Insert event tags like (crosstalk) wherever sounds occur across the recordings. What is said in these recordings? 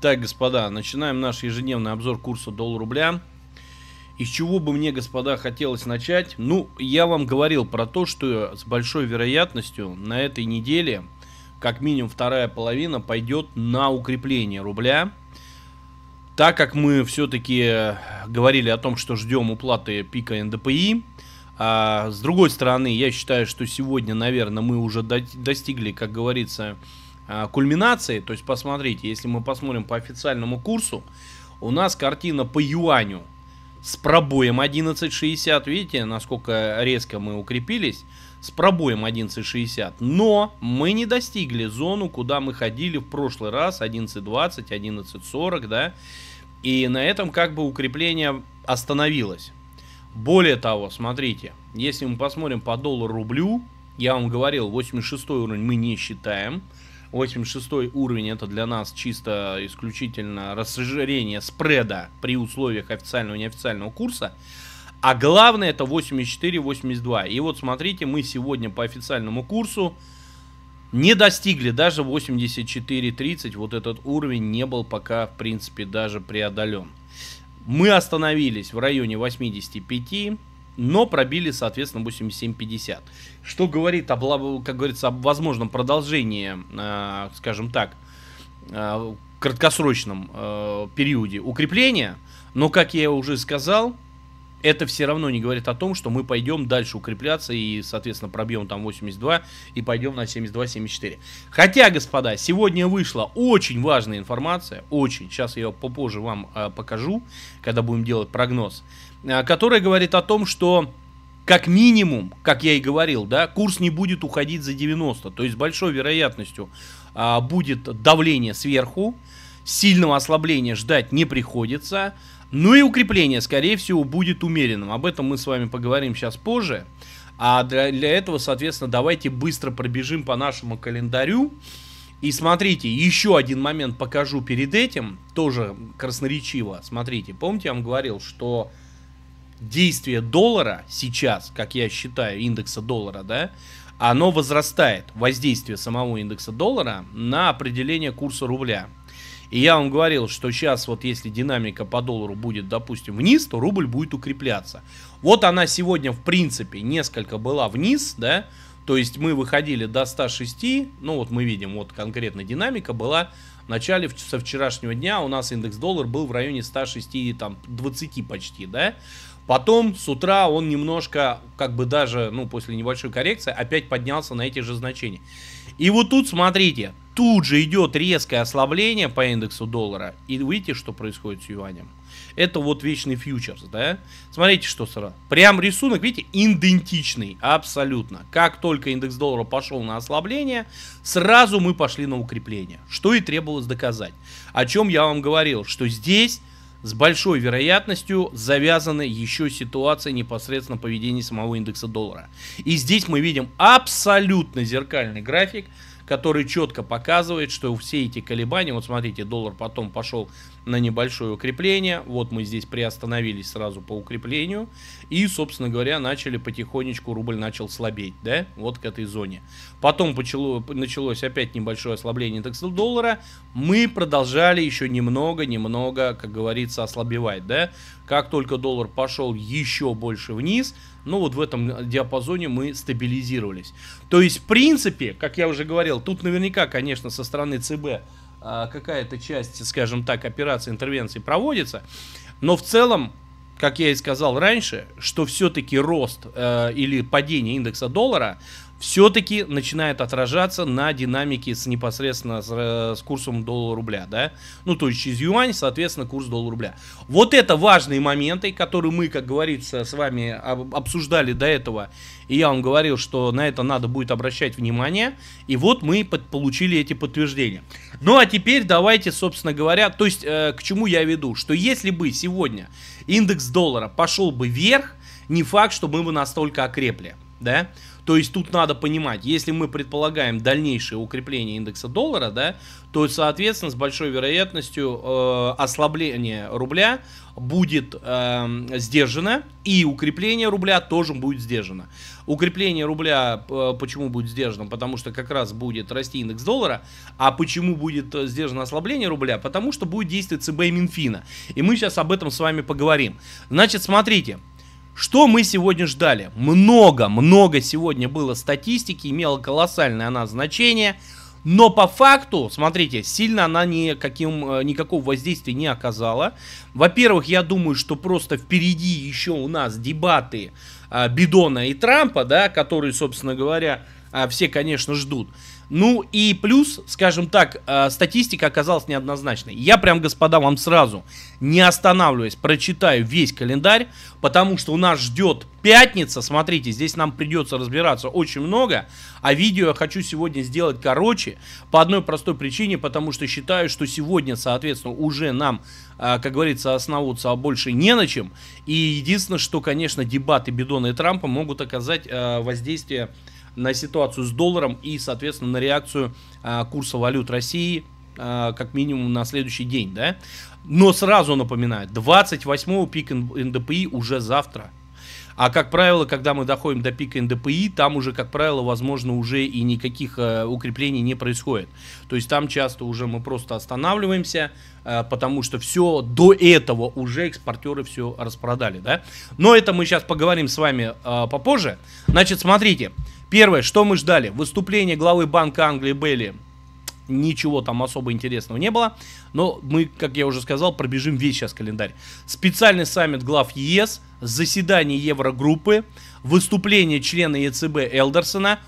Так, господа, начинаем наш ежедневный обзор курса доллар-рубля. Из чего бы мне, господа, хотелось начать? Ну, я вам говорил про то, что с большой вероятностью на этой неделе, как минимум вторая половина, пойдет на укрепление рубля. Так как мы все-таки э, говорили о том, что ждем уплаты пика НДПИ, а с другой стороны, я считаю, что сегодня, наверное, мы уже достигли, как говорится, Э, кульминацией. То есть, посмотрите, если мы посмотрим по официальному курсу, у нас картина по юаню с пробоем 11.60. Видите, насколько резко мы укрепились? С пробоем 11.60. Но мы не достигли зону, куда мы ходили в прошлый раз. 11.20, 11.40, да? И на этом как бы укрепление остановилось. Более того, смотрите, если мы посмотрим по доллару рублю, я вам говорил, 86 уровень мы не считаем. 86 уровень это для нас чисто исключительно расширение спреда при условиях официального и неофициального курса. А главное это 84-82. И вот смотрите, мы сегодня по официальному курсу не достигли даже 84-30. Вот этот уровень не был пока, в принципе, даже преодолен. Мы остановились в районе 85, но пробили, соответственно, 87-50 что говорит, об, как говорится, об возможном продолжении, э, скажем так, э, краткосрочном э, периоде укрепления. Но, как я уже сказал, это все равно не говорит о том, что мы пойдем дальше укрепляться и, соответственно, пробьем там 82 и пойдем на 72-74. Хотя, господа, сегодня вышла очень важная информация, очень, сейчас я ее попозже вам э, покажу, когда будем делать прогноз, которая говорит о том, что как минимум, как я и говорил, да, курс не будет уходить за 90. То есть с большой вероятностью а, будет давление сверху, сильного ослабления ждать не приходится. Ну и укрепление, скорее всего, будет умеренным. Об этом мы с вами поговорим сейчас позже. А для, для этого, соответственно, давайте быстро пробежим по нашему календарю. И смотрите, еще один момент покажу перед этим, тоже красноречиво. Смотрите, помните, я вам говорил, что действие доллара сейчас, как я считаю, индекса доллара, да, оно возрастает, воздействие самого индекса доллара на определение курса рубля. И я вам говорил, что сейчас вот если динамика по доллару будет, допустим, вниз, то рубль будет укрепляться. Вот она сегодня, в принципе, несколько была вниз, да, то есть мы выходили до 106, ну вот мы видим, вот конкретно динамика была в начале со вчерашнего дня, у нас индекс доллар был в районе 106, там, 20 почти, да, Потом с утра он немножко, как бы даже, ну, после небольшой коррекции, опять поднялся на эти же значения. И вот тут, смотрите, тут же идет резкое ослабление по индексу доллара. И видите, что происходит с юанем? Это вот вечный фьючерс, да? Смотрите, что сразу. Прям рисунок, видите, идентичный, абсолютно. Как только индекс доллара пошел на ослабление, сразу мы пошли на укрепление. Что и требовалось доказать. О чем я вам говорил, что здесь с большой вероятностью завязаны еще ситуация непосредственно поведения самого индекса доллара. И здесь мы видим абсолютно зеркальный график, который четко показывает, что все эти колебания, вот смотрите, доллар потом пошел на небольшое укрепление, вот мы здесь приостановились сразу по укреплению, и, собственно говоря, начали потихонечку, рубль начал слабеть, да, вот к этой зоне. Потом почало, началось опять небольшое ослабление индекса доллара, мы продолжали еще немного-немного, как говорится, говорится, ослабевает, да? Как только доллар пошел еще больше вниз, ну вот в этом диапазоне мы стабилизировались. То есть, в принципе, как я уже говорил, тут наверняка, конечно, со стороны ЦБ а, какая-то часть, скажем так, операции интервенции проводится, но в целом как я и сказал раньше, что все-таки рост э, или падение индекса доллара все-таки начинает отражаться на динамике с непосредственно с, э, с курсом доллара-рубля, да? Ну, то есть через юань, соответственно, курс доллара-рубля. Вот это важные моменты, которые мы, как говорится, с вами обсуждали до этого, и я вам говорил, что на это надо будет обращать внимание, и вот мы под, получили эти подтверждения. Ну, а теперь давайте, собственно говоря, то есть э, к чему я веду, что если бы сегодня индекс доллара пошел бы вверх, не факт, что мы бы настолько окрепли, да? То есть тут надо понимать, если мы предполагаем дальнейшее укрепление индекса доллара, да, то, соответственно, с большой вероятностью э, ослабление рубля будет э, сдержано, и укрепление рубля тоже будет сдержано. Укрепление рубля э, почему будет сдержано? Потому что как раз будет расти индекс доллара. А почему будет э, сдержано ослабление рубля? Потому что будет действовать ЦБ и Минфина. И мы сейчас об этом с вами поговорим. Значит, смотрите. Что мы сегодня ждали? Много, много сегодня было статистики, имела колоссальное она значение. Но по факту, смотрите, сильно она никаким, э, никакого воздействия не оказала. Во-первых, я думаю, что просто впереди еще у нас дебаты а, Бидона и Трампа, да, которые, собственно говоря, э, все, конечно, ждут. Ну и плюс, скажем так, э, статистика оказалась неоднозначной. Я прям, господа, вам сразу, не останавливаясь, прочитаю весь календарь, потому что у нас ждет пятница. Смотрите, здесь нам придется разбираться очень много, а видео я хочу сегодня сделать короче по одной простой причине, потому что считаю, что сегодня, соответственно, уже нам, э, как говорится, основываться а больше не на чем. И единственное, что, конечно, дебаты Бидона и Трампа могут оказать э, воздействие на ситуацию с долларом и, соответственно, на реакцию а, курса валют России а, как минимум на следующий день, да. Но сразу напоминаю, 28-го пик НДПИ уже завтра. А как правило, когда мы доходим до пика НДПИ, там уже, как правило, возможно, уже и никаких э, укреплений не происходит. То есть там часто уже мы просто останавливаемся, э, потому что все до этого уже экспортеры все распродали, да. Но это мы сейчас поговорим с вами э, попозже. Значит, смотрите. Первое, что мы ждали? Выступление главы Банка Англии Белли. Ничего там особо интересного не было. Но мы, как я уже сказал, пробежим весь сейчас календарь. Специальный саммит глав ЕС, заседание Еврогруппы, выступление члена ЕЦБ Элдерсона,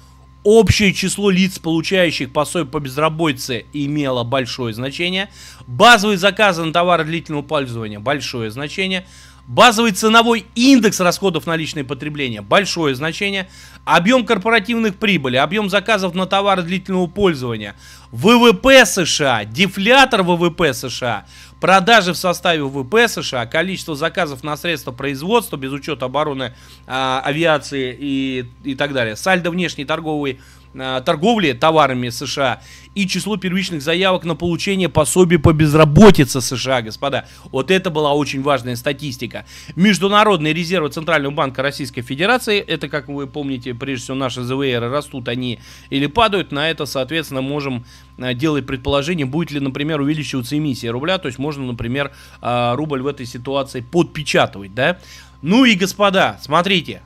Общее число лиц, получающих пособие по безработице, имело большое значение. базовый заказ на товары длительного пользования – большое значение – Базовый ценовой индекс расходов на личное потребление – большое значение. Объем корпоративных прибыли, объем заказов на товары длительного пользования, ВВП США, дефлятор ВВП США, Продажи в составе ВП США, количество заказов на средства производства без учета обороны, а, авиации и, и так далее. Сальдо внешней торговой а, торговли товарами США и число первичных заявок на получение пособий по безработице США, господа. Вот это была очень важная статистика. Международные резервы Центрального банка Российской Федерации, это, как вы помните, прежде всего наши ЗВР растут они или падают, на это, соответственно, можем Э, делает предположение, будет ли, например, увеличиваться эмиссия рубля, то есть можно, например, э, рубль в этой ситуации подпечатывать, да? Ну и, господа, смотрите,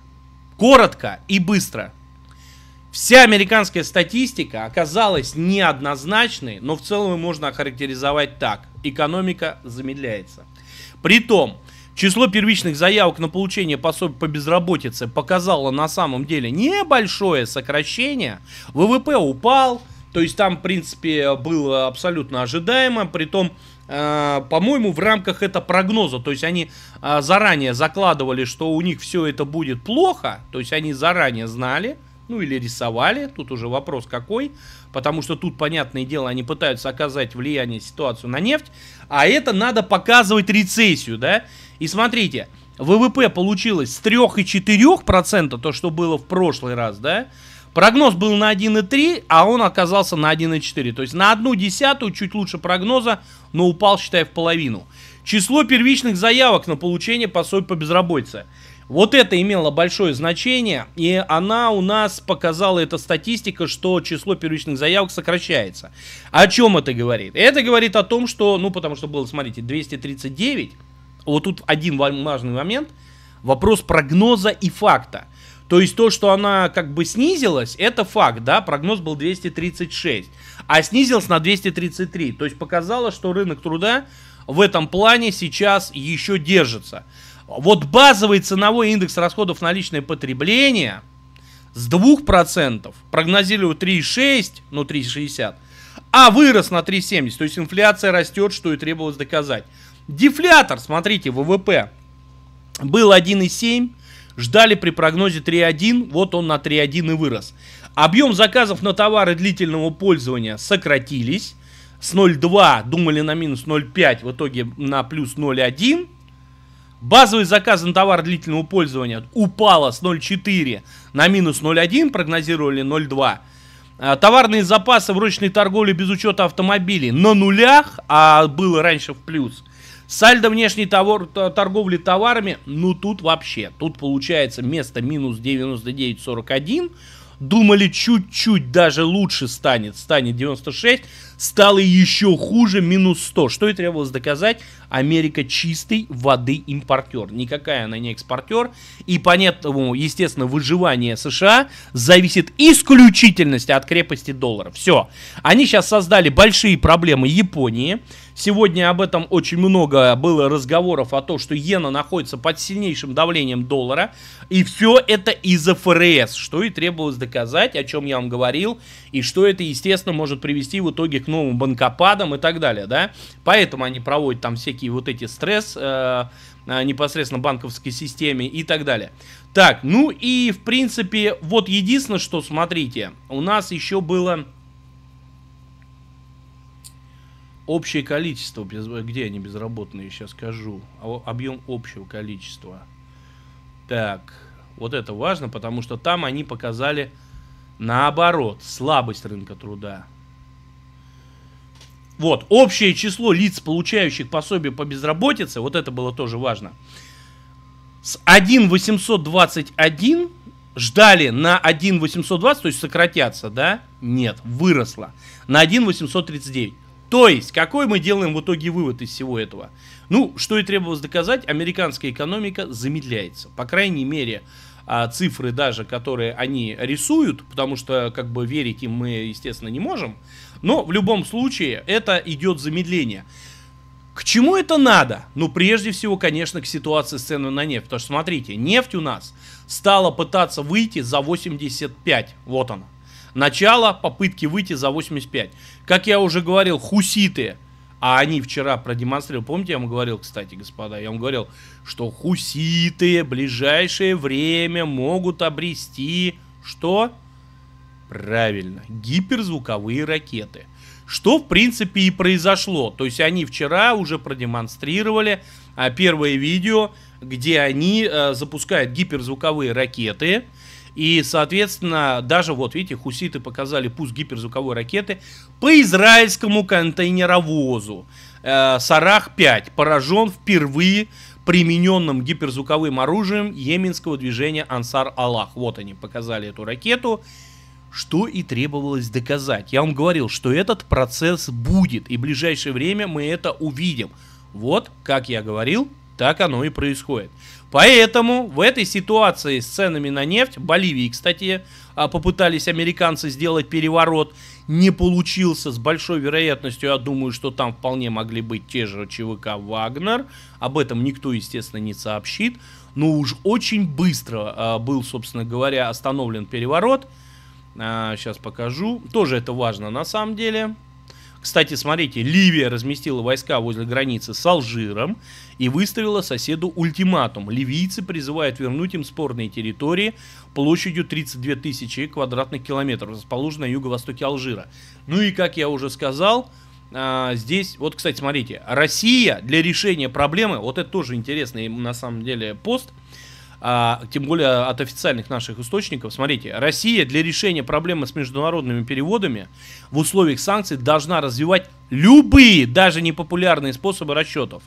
коротко и быстро. Вся американская статистика оказалась неоднозначной, но в целом ее можно охарактеризовать так. Экономика замедляется. Притом, число первичных заявок на получение пособий по безработице показало на самом деле небольшое сокращение. ВВП упал, то есть там, в принципе, было абсолютно ожидаемо, при том, э, по-моему, в рамках это прогноза. То есть они э, заранее закладывали, что у них все это будет плохо. То есть они заранее знали, ну или рисовали, тут уже вопрос какой, потому что тут, понятное дело, они пытаются оказать влияние ситуацию на нефть, а это надо показывать рецессию, да? И смотрите, ВВП получилось с 3,4%, то, что было в прошлый раз, да? Прогноз был на 1,3, а он оказался на 1,4. То есть на одну десятую, чуть лучше прогноза, но упал, считай, в половину. Число первичных заявок на получение пособия по безработице. Вот это имело большое значение, и она у нас показала, эта статистика, что число первичных заявок сокращается. О чем это говорит? Это говорит о том, что, ну, потому что было, смотрите, 239, вот тут один важный момент, вопрос прогноза и факта – то есть то, что она как бы снизилась, это факт, да, прогноз был 236, а снизилась на 233. То есть показало, что рынок труда в этом плане сейчас еще держится. Вот базовый ценовой индекс расходов на личное потребление с 2% прогнозируют 3,6, ну 3,60, а вырос на 3,70. То есть инфляция растет, что и требовалось доказать. Дефлятор, смотрите, ВВП был 1,7, ждали при прогнозе 3.1, вот он на 3.1 и вырос. Объем заказов на товары длительного пользования сократились. С 0.2 думали на минус 0.5, в итоге на плюс 0.1. Базовый заказ на товар длительного пользования упало с 0.4 на минус 0.1, прогнозировали 0.2. А, товарные запасы в ручной торговле без учета автомобилей на нулях, а было раньше в плюс. Сальдо внешней товар, торговли товарами, ну тут вообще, тут получается место минус 99,41, думали чуть-чуть даже лучше станет, станет 96, стало еще хуже, минус 100. Что и требовалось доказать, Америка чистой воды импортер, никакая она не экспортер, и понятному, естественно, выживание США зависит исключительно от крепости доллара. Все, они сейчас создали большие проблемы Японии, Сегодня об этом очень много было разговоров о том, что иена находится под сильнейшим давлением доллара. И все это из-за ФРС, что и требовалось доказать, о чем я вам говорил, и что это, естественно, может привести в итоге к новым банкопадам и так далее, да. Поэтому они проводят там всякие вот эти стресс, э, э непосредственно банковской системе и так далее. Так, ну и в принципе, вот единственное, что смотрите, у нас еще было Общее количество, где они безработные, сейчас скажу. А объем общего количества. Так, вот это важно, потому что там они показали, наоборот, слабость рынка труда. Вот, общее число лиц, получающих пособие по безработице, вот это было тоже важно, с 1,821 ждали на 1,820, то есть сократятся, да? Нет, выросло. На 1,839. То есть, какой мы делаем в итоге вывод из всего этого? Ну, что и требовалось доказать, американская экономика замедляется. По крайней мере, а, цифры даже, которые они рисуют, потому что как бы верить им мы, естественно, не можем. Но в любом случае это идет замедление. К чему это надо? Ну, прежде всего, конечно, к ситуации с ценой на нефть. Потому что, смотрите, нефть у нас стала пытаться выйти за 85. Вот она. Начало попытки выйти за 85. Как я уже говорил, хуситы, а они вчера продемонстрировали, помните, я вам говорил, кстати, господа, я вам говорил, что хуситы в ближайшее время могут обрести что? Правильно, гиперзвуковые ракеты. Что, в принципе, и произошло. То есть они вчера уже продемонстрировали а первое видео, где они э, запускают гиперзвуковые ракеты и, соответственно, даже вот, видите, хуситы показали пуск гиперзвуковой ракеты по израильскому контейнеровозу. Э, Сарах-5 поражен впервые примененным гиперзвуковым оружием йеменского движения Ансар Аллах. Вот они показали эту ракету, что и требовалось доказать. Я вам говорил, что этот процесс будет, и в ближайшее время мы это увидим. Вот, как я говорил, так оно и происходит. Поэтому в этой ситуации с ценами на нефть, Боливии, кстати, а, попытались американцы сделать переворот, не получился с большой вероятностью, я думаю, что там вполне могли быть те же ЧВК «Вагнер», об этом никто, естественно, не сообщит, но уж очень быстро а, был, собственно говоря, остановлен переворот, сейчас а, покажу, тоже это важно на самом деле, кстати, смотрите, Ливия разместила войска возле границы с Алжиром и выставила соседу ультиматум. Ливийцы призывают вернуть им спорные территории площадью 32 тысячи квадратных километров, расположенные на юго-востоке Алжира. Ну и, как я уже сказал, а, здесь, вот, кстати, смотрите, Россия для решения проблемы, вот это тоже интересный на самом деле пост – а, тем более от официальных наших источников. Смотрите, Россия для решения проблемы с международными переводами в условиях санкций должна развивать любые, даже непопулярные способы расчетов.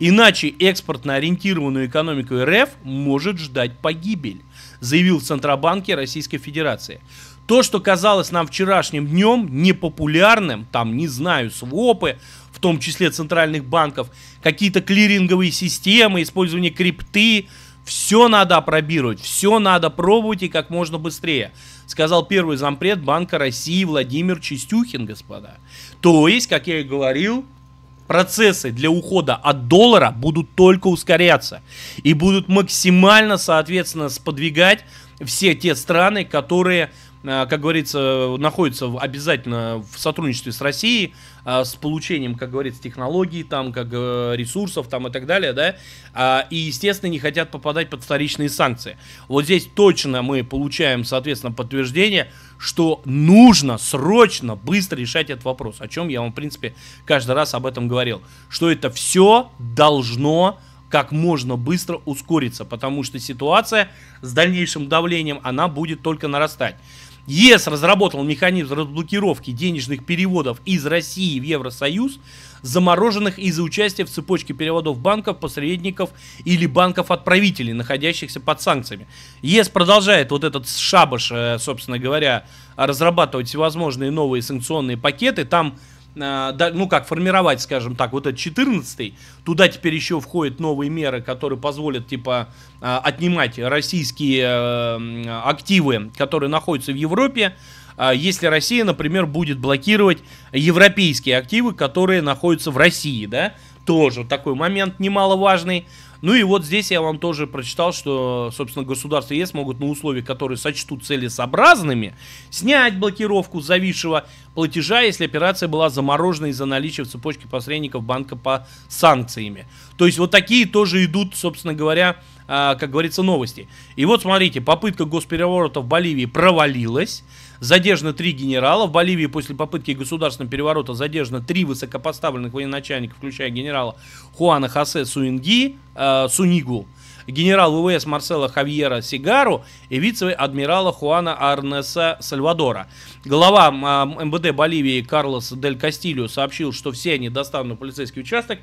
Иначе экспортно ориентированную экономику РФ может ждать погибель, заявил в Центробанке Российской Федерации. То, что казалось нам вчерашним днем непопулярным, там, не знаю, свопы, в том числе центральных банков, какие-то клиринговые системы, использование крипты, все надо опробировать, все надо пробовать и как можно быстрее, сказал первый зампред Банка России Владимир Чистюхин, господа. То есть, как я и говорил, процессы для ухода от доллара будут только ускоряться и будут максимально, соответственно, сподвигать все те страны, которые Э, как говорится, находится обязательно в сотрудничестве с Россией, э, с получением, как говорится, технологий, там, как э, ресурсов там, и так далее, да, а, и, естественно, не хотят попадать под вторичные санкции. Вот здесь точно мы получаем, соответственно, подтверждение, что нужно срочно, быстро решать этот вопрос, о чем я вам, в принципе, каждый раз об этом говорил, что это все должно как можно быстро ускориться, потому что ситуация с дальнейшим давлением, она будет только нарастать. ЕС разработал механизм разблокировки денежных переводов из России в Евросоюз, замороженных из-за участия в цепочке переводов банков, посредников или банков-отправителей, находящихся под санкциями. ЕС продолжает вот этот шабаш, э, собственно говоря, разрабатывать всевозможные новые санкционные пакеты. Там Э, ну как, формировать, скажем так, вот этот 14 туда теперь еще входят новые меры, которые позволят, типа, э, отнимать российские э, активы, которые находятся в Европе, если Россия, например, будет блокировать европейские активы, которые находятся в России, да, тоже такой момент немаловажный. Ну и вот здесь я вам тоже прочитал, что, собственно, государства ЕС могут на условиях, которые сочтут целесообразными, снять блокировку зависшего платежа, если операция была заморожена из-за наличия в цепочке посредников банка по санкциями. То есть вот такие тоже идут, собственно говоря, а, как говорится, новости. И вот смотрите, попытка госпереворота в Боливии провалилась задержано три генерала. В Боливии после попытки государственного переворота задержано три высокопоставленных военачальника, включая генерала Хуана Хосе Суинги, э, Сунигу, генерал ВВС э Марсела Хавьера Сигару и вице-адмирала Хуана Арнеса Сальвадора. Глава МВД э, Боливии Карлос Дель Кастильо сообщил, что все они доставлены в полицейский участок.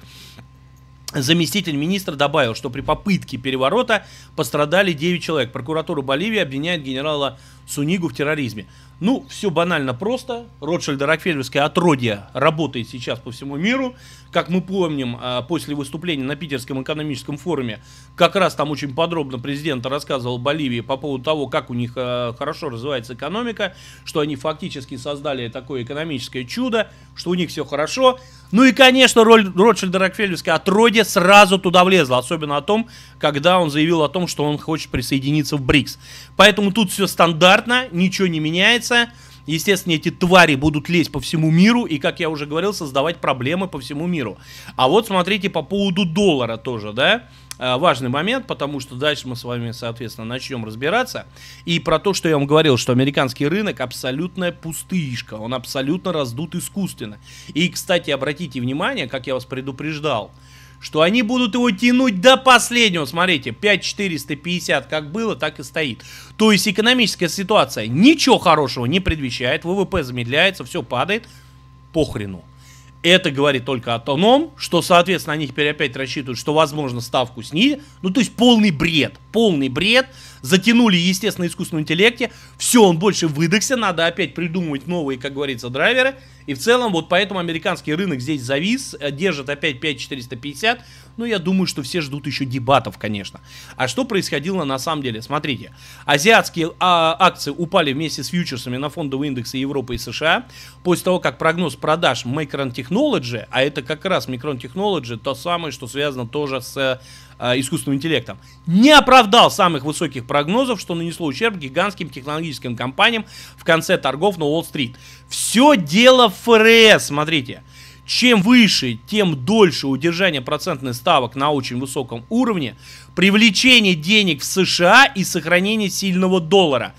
Заместитель министра добавил, что при попытке переворота пострадали 9 человек. Прокуратура Боливии обвиняет генерала Сунигу в терроризме. Ну, все банально просто. Ротшильд Рокфеллерское отродье работает сейчас по всему миру. Как мы помним, а, после выступления на Питерском экономическом форуме, как раз там очень подробно президент рассказывал Боливии по поводу того, как у них а, хорошо развивается экономика, что они фактически создали такое экономическое чудо, что у них все хорошо. Ну и, конечно, роль Ротшильда Рокфеллерская отродье сразу туда влезла, особенно о том, когда он заявил о том, что он хочет присоединиться в БРИКС. Поэтому тут все стандартно, ничего не меняется. Естественно, эти твари будут лезть по всему миру и, как я уже говорил, создавать проблемы по всему миру. А вот смотрите по поводу доллара тоже, да? Э, важный момент, потому что дальше мы с вами, соответственно, начнем разбираться. И про то, что я вам говорил, что американский рынок абсолютная пустышка, он абсолютно раздут искусственно. И, кстати, обратите внимание, как я вас предупреждал, что они будут его тянуть до последнего. Смотрите, 5450 как было, так и стоит. То есть экономическая ситуация ничего хорошего не предвещает, ВВП замедляется, все падает, похрену. Это говорит только о том, что, соответственно, они теперь опять рассчитывают, что, возможно, ставку снизят. Ну, то есть полный бред, полный бред. Затянули, естественно, искусственном интеллекте. Все, он больше выдохся, надо опять придумывать новые, как говорится, драйверы. И в целом, вот поэтому американский рынок здесь завис, э, держит опять 5450. Но ну, я думаю, что все ждут еще дебатов, конечно. А что происходило на самом деле? Смотрите, азиатские а, акции упали вместе с фьючерсами на фондовые индексы Европы и США. После того, как прогноз продаж Micron Technology, а это как раз Micron Technology, то самое, что связано тоже с а, искусственным интеллектом, не оправдал самых высоких прогнозов, что нанесло ущерб гигантским технологическим компаниям в конце торгов на Уолл-стрит. Все дело ФРС, смотрите. Чем выше, тем дольше удержание процентных ставок на очень высоком уровне, привлечение денег в США и сохранение сильного доллара.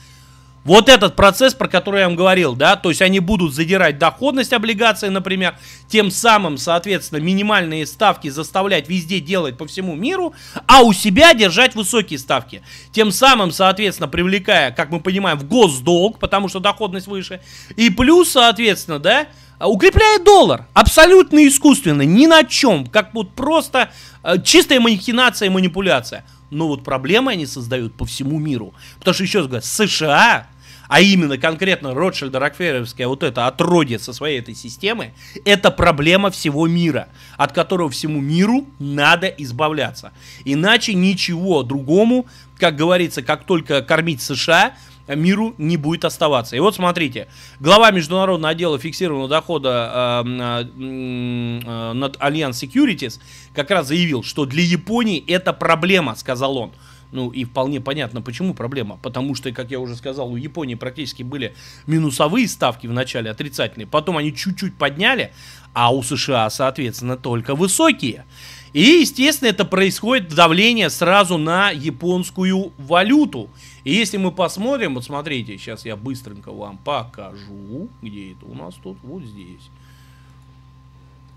Вот этот процесс, про который я вам говорил, да, то есть они будут задирать доходность облигаций, например, тем самым, соответственно, минимальные ставки заставлять везде делать по всему миру, а у себя держать высокие ставки. Тем самым, соответственно, привлекая, как мы понимаем, в госдолг, потому что доходность выше, и плюс, соответственно, да, а укрепляет доллар. Абсолютно искусственно, ни на чем. Как вот просто э, чистая махинация и манипуляция. Но вот проблемы они создают по всему миру. Потому что, еще раз говорю, США, а именно конкретно Ротшильд Рокфеллеровская вот это отродье со своей этой системы, это проблема всего мира, от которого всему миру надо избавляться. Иначе ничего другому, как говорится, как только кормить США, Э, миру не будет оставаться. И вот смотрите, глава Международного отдела фиксированного дохода эм, э, э, над Альянс Securities как раз заявил, что для Японии это проблема, сказал он. Ну и вполне понятно, почему проблема. Потому что, как я уже сказал, у Японии практически были минусовые ставки в начале, отрицательные. Потом они чуть-чуть подняли, а у США, соответственно, только высокие. И, естественно, это происходит давление сразу на японскую валюту. И если мы посмотрим, вот смотрите, сейчас я быстренько вам покажу, где это у нас тут, вот здесь.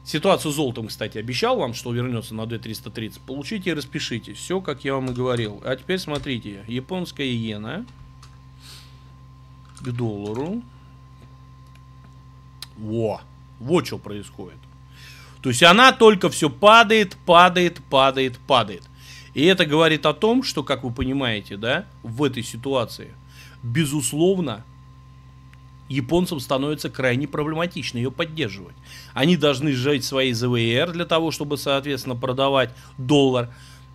Ситуацию с золотом, кстати, обещал вам, что вернется на D330. Получите и распишите. Все, как я вам и говорил. А теперь смотрите. Японская иена к доллару. Во! Вот что происходит. То есть она только все падает, падает, падает, падает. И это говорит о том, что, как вы понимаете, да, в этой ситуации, безусловно, японцам становится крайне проблематично ее поддерживать. Они должны сжать свои ЗВР для того, чтобы, соответственно, продавать доллар.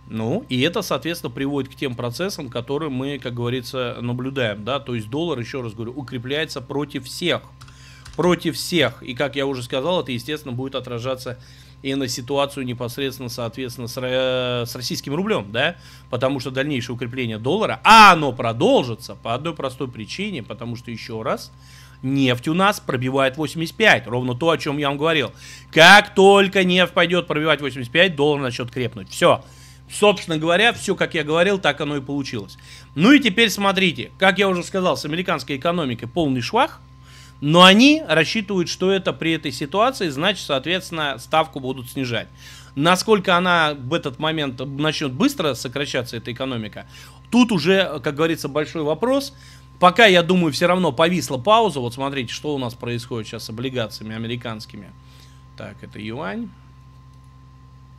Ну, и это, соответственно, приводит к тем процессам, которые мы, как говорится, наблюдаем, да, то есть доллар, еще раз говорю, укрепляется против всех против всех. И, как я уже сказал, это, естественно, будет отражаться и на ситуацию непосредственно, соответственно, с, э, с российским рублем, да, потому что дальнейшее укрепление доллара, а оно продолжится по одной простой причине, потому что, еще раз, нефть у нас пробивает 85, ровно то, о чем я вам говорил. Как только нефть пойдет пробивать 85, доллар начнет крепнуть. Все. Собственно говоря, все, как я говорил, так оно и получилось. Ну и теперь смотрите, как я уже сказал, с американской экономикой полный швах – но они рассчитывают, что это при этой ситуации, значит, соответственно, ставку будут снижать. Насколько она в этот момент начнет быстро сокращаться, эта экономика, тут уже, как говорится, большой вопрос. Пока, я думаю, все равно повисла пауза. Вот смотрите, что у нас происходит сейчас с облигациями американскими. Так, это юань.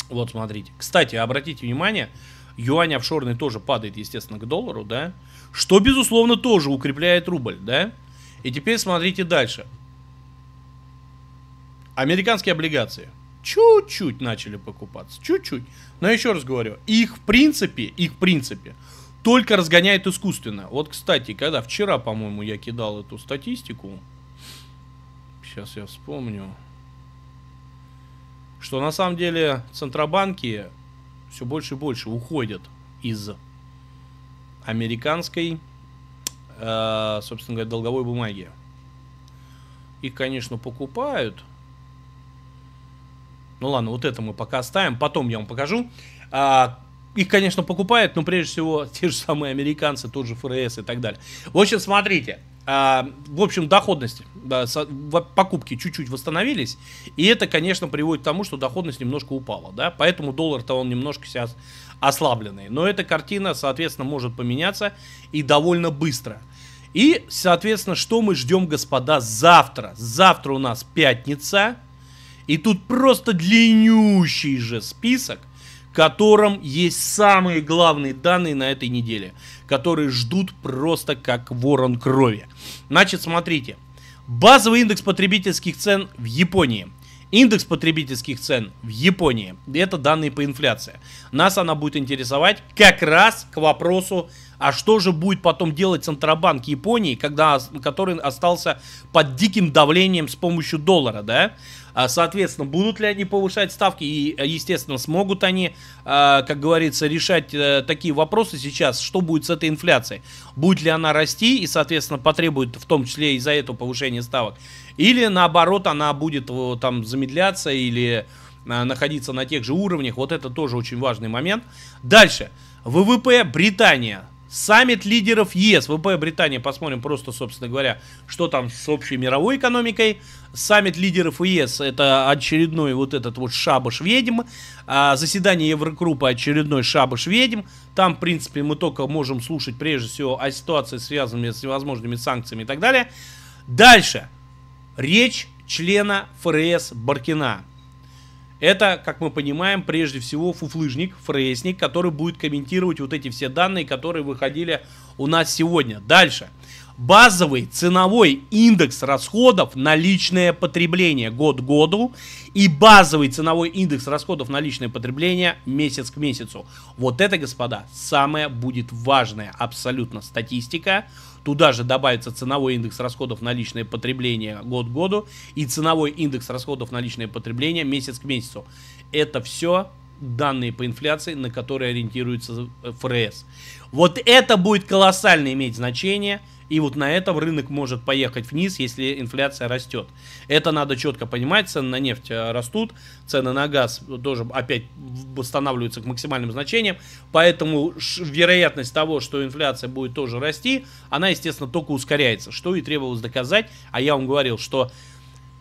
Вот, смотрите. Кстати, обратите внимание, юань офшорный тоже падает, естественно, к доллару, да? Что, безусловно, тоже укрепляет рубль, да? И теперь смотрите дальше. Американские облигации чуть-чуть начали покупаться, чуть-чуть. Но еще раз говорю, их в принципе, их в принципе только разгоняет искусственно. Вот, кстати, когда вчера, по-моему, я кидал эту статистику, сейчас я вспомню, что на самом деле центробанки все больше и больше уходят из американской Э, собственно говоря, долговой бумаги. Их, конечно, покупают. Ну ладно, вот это мы пока оставим, потом я вам покажу. А, их, конечно, покупают, но прежде всего (laughs) те же самые американцы, тот же ФРС и так далее. В общем, смотрите. А, в общем, доходность, да, со, в, покупки чуть-чуть восстановились, и это, конечно, приводит к тому, что доходность немножко упала, да, поэтому доллар-то он немножко сейчас ослабленные. Но эта картина, соответственно, может поменяться и довольно быстро. И, соответственно, что мы ждем, господа, завтра? Завтра у нас пятница. И тут просто длиннющий же список, в котором есть самые главные данные на этой неделе, которые ждут просто как ворон крови. Значит, смотрите. Базовый индекс потребительских цен в Японии – Индекс потребительских цен в Японии. Это данные по инфляции. Нас она будет интересовать как раз к вопросу, а что же будет потом делать Центробанк Японии, когда, который остался под диким давлением с помощью доллара, да? А, соответственно, будут ли они повышать ставки? И, естественно, смогут они, а, как говорится, решать э, такие вопросы сейчас, что будет с этой инфляцией? Будет ли она расти и, соответственно, потребует в том числе из-за этого повышения ставок? Или, наоборот, она будет э, там замедляться или э, находиться на тех же уровнях? Вот это тоже очень важный момент. Дальше. ВВП Британия Саммит лидеров ЕС, ВП э Британия, посмотрим просто, собственно говоря, что там с общей мировой экономикой. Саммит лидеров ЕС, это очередной вот этот вот шабаш ведьм. А, заседание Еврогруппы, очередной шабаш ведьм. Там, в принципе, мы только можем слушать прежде всего о ситуации, связанной с невозможными санкциями и так далее. Дальше. Речь члена ФРС Баркина. Это, как мы понимаем, прежде всего фуфлыжник, фрейсник, который будет комментировать вот эти все данные, которые выходили у нас сегодня. Дальше базовый ценовой индекс расходов на личное потребление год к году и базовый ценовой индекс расходов на личное потребление месяц к месяцу. Вот это, господа, самая будет важная абсолютно статистика. Туда же добавится ценовой индекс расходов на личное потребление год к году и ценовой индекс расходов на личное потребление месяц к месяцу. Это все данные по инфляции, на которые ориентируется э, ФРС. Вот это будет колоссально иметь значение, и вот на этом рынок может поехать вниз, если инфляция растет. Это надо четко понимать, цены на нефть э, растут, цены на газ тоже опять восстанавливаются к максимальным значениям, поэтому вероятность того, что инфляция будет тоже расти, она, естественно, только ускоряется, что и требовалось доказать, а я вам говорил, что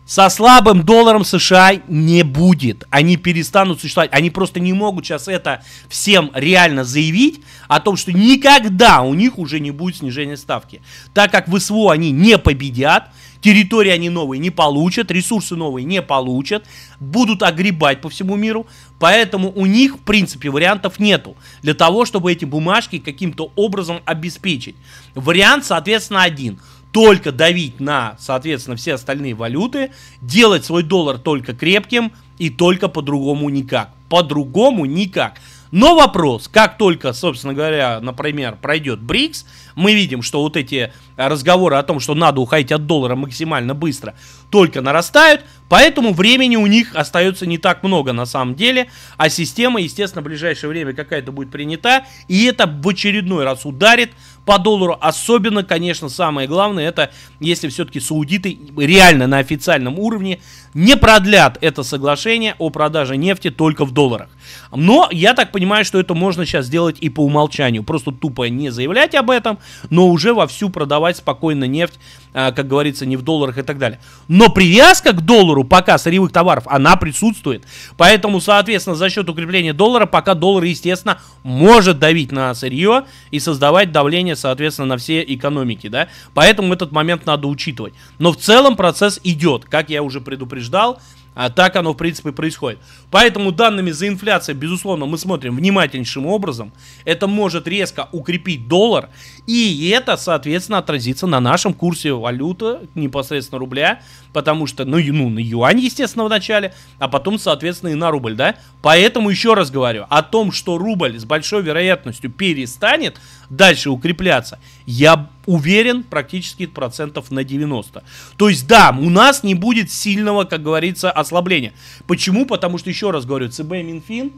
со слабым долларом США не будет. Они перестанут существовать. Они просто не могут сейчас это всем реально заявить о том, что никогда у них уже не будет снижения ставки. Так как в СВО они не победят, территории они новые не получат, ресурсы новые не получат, будут огребать по всему миру. Поэтому у них, в принципе, вариантов нету для того, чтобы эти бумажки каким-то образом обеспечить. Вариант, соответственно, один – только давить на, соответственно, все остальные валюты, делать свой доллар только крепким и только по-другому никак. По-другому никак. Но вопрос, как только, собственно говоря, например, пройдет БРИКС, мы видим, что вот эти разговоры о том, что надо уходить от доллара максимально быстро, только нарастают, поэтому времени у них остается не так много на самом деле, а система, естественно, в ближайшее время какая-то будет принята, и это в очередной раз ударит по доллару. Особенно, конечно, самое главное, это если все-таки саудиты реально на официальном уровне не продлят это соглашение о продаже нефти только в долларах. Но я так понимаю, что это можно сейчас сделать и по умолчанию. Просто тупо не заявлять об этом, но уже вовсю продавать спокойно нефть, а, как говорится, не в долларах и так далее. Но привязка к доллару пока сырьевых товаров, она присутствует. Поэтому, соответственно, за счет укрепления доллара, пока доллар, естественно, может давить на сырье и создавать давление, соответственно, на все экономики. Да? Поэтому этот момент надо учитывать. Но в целом процесс идет, как я уже предупреждал ждал, а так оно, в принципе, происходит. Поэтому данными за инфляцию безусловно, мы смотрим внимательнейшим образом. Это может резко укрепить доллар, и это, соответственно, отразится на нашем курсе валюты, непосредственно рубля, потому что, ну, ну на юань, естественно, вначале, а потом, соответственно, и на рубль, да? Поэтому еще раз говорю, о том, что рубль с большой вероятностью перестанет дальше укрепляться. Я уверен практически процентов на 90. То есть да, у нас не будет сильного, как говорится, ослабления. Почему? Потому что, еще раз говорю, ЦБ Минфин,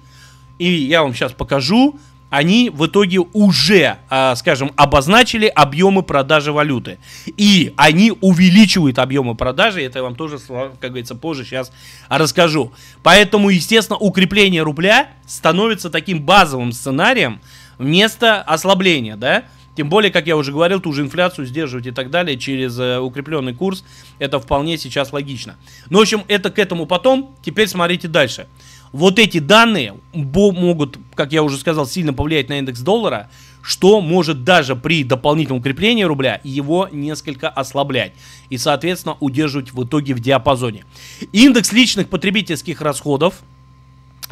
и я вам сейчас покажу, они в итоге уже, а, скажем, обозначили объемы продажи валюты. И они увеличивают объемы продажи, это я вам тоже, как говорится, позже сейчас расскажу. Поэтому, естественно, укрепление рубля становится таким базовым сценарием, вместо ослабления, да? Тем более, как я уже говорил, ту же инфляцию сдерживать и так далее через э, укрепленный курс, это вполне сейчас логично. Ну, в общем, это к этому потом. Теперь смотрите дальше. Вот эти данные могут, как я уже сказал, сильно повлиять на индекс доллара, что может даже при дополнительном укреплении рубля его несколько ослаблять и, соответственно, удерживать в итоге в диапазоне. Индекс личных потребительских расходов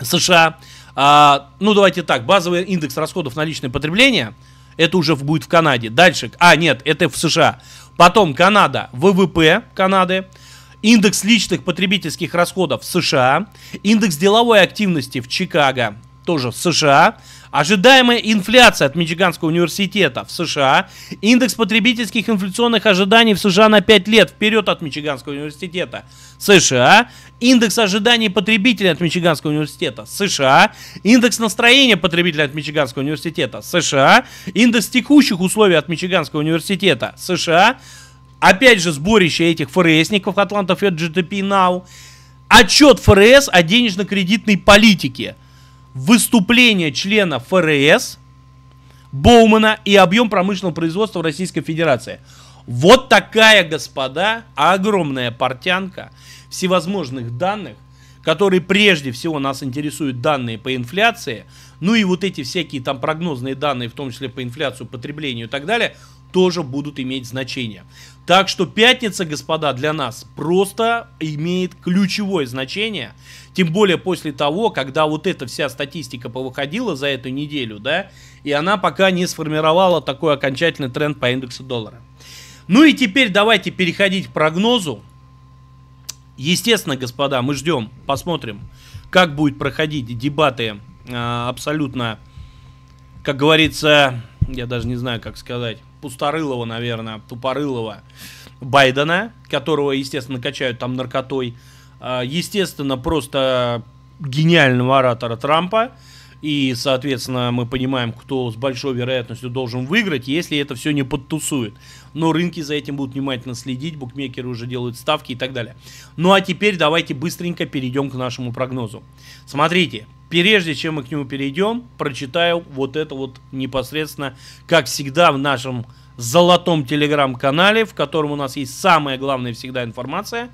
США – а, ну, давайте так, базовый индекс расходов на личное потребление, это уже будет в Канаде. Дальше, а, нет, это в США. Потом Канада, ВВП Канады, индекс личных потребительских расходов в США, индекс деловой активности в Чикаго, тоже в США, ожидаемая инфляция от Мичиганского университета в США, индекс потребительских инфляционных ожиданий в США на 5 лет вперед от Мичиганского университета США, Индекс ожиданий потребителей от Мичиганского университета США, индекс настроения потребителей от Мичиганского университета США, индекс текущих условий от Мичиганского университета США, опять же сборище этих ФРСников Атланта Фед GDP Now, отчет ФРС о денежно-кредитной политике, выступление члена ФРС Боумана и объем промышленного производства в Российской Федерации. Вот такая, господа, огромная портянка – всевозможных данных, которые прежде всего нас интересуют данные по инфляции, ну и вот эти всякие там прогнозные данные, в том числе по инфляцию, потреблению и так далее, тоже будут иметь значение. Так что пятница, господа, для нас просто имеет ключевое значение. Тем более после того, когда вот эта вся статистика повыходила за эту неделю, да, и она пока не сформировала такой окончательный тренд по индексу доллара. Ну и теперь давайте переходить к прогнозу. Естественно, господа, мы ждем, посмотрим, как будет проходить дебаты э, абсолютно, как говорится, я даже не знаю, как сказать, пусторылого, наверное, тупорылого Байдена, которого, естественно, качают там наркотой, э, естественно, просто гениального оратора Трампа – и, соответственно, мы понимаем, кто с большой вероятностью должен выиграть, если это все не подтусует. Но рынки за этим будут внимательно следить, букмекеры уже делают ставки и так далее. Ну а теперь давайте быстренько перейдем к нашему прогнозу. Смотрите, прежде чем мы к нему перейдем, прочитаю вот это вот непосредственно, как всегда, в нашем золотом телеграм-канале, в котором у нас есть самая главная всегда информация.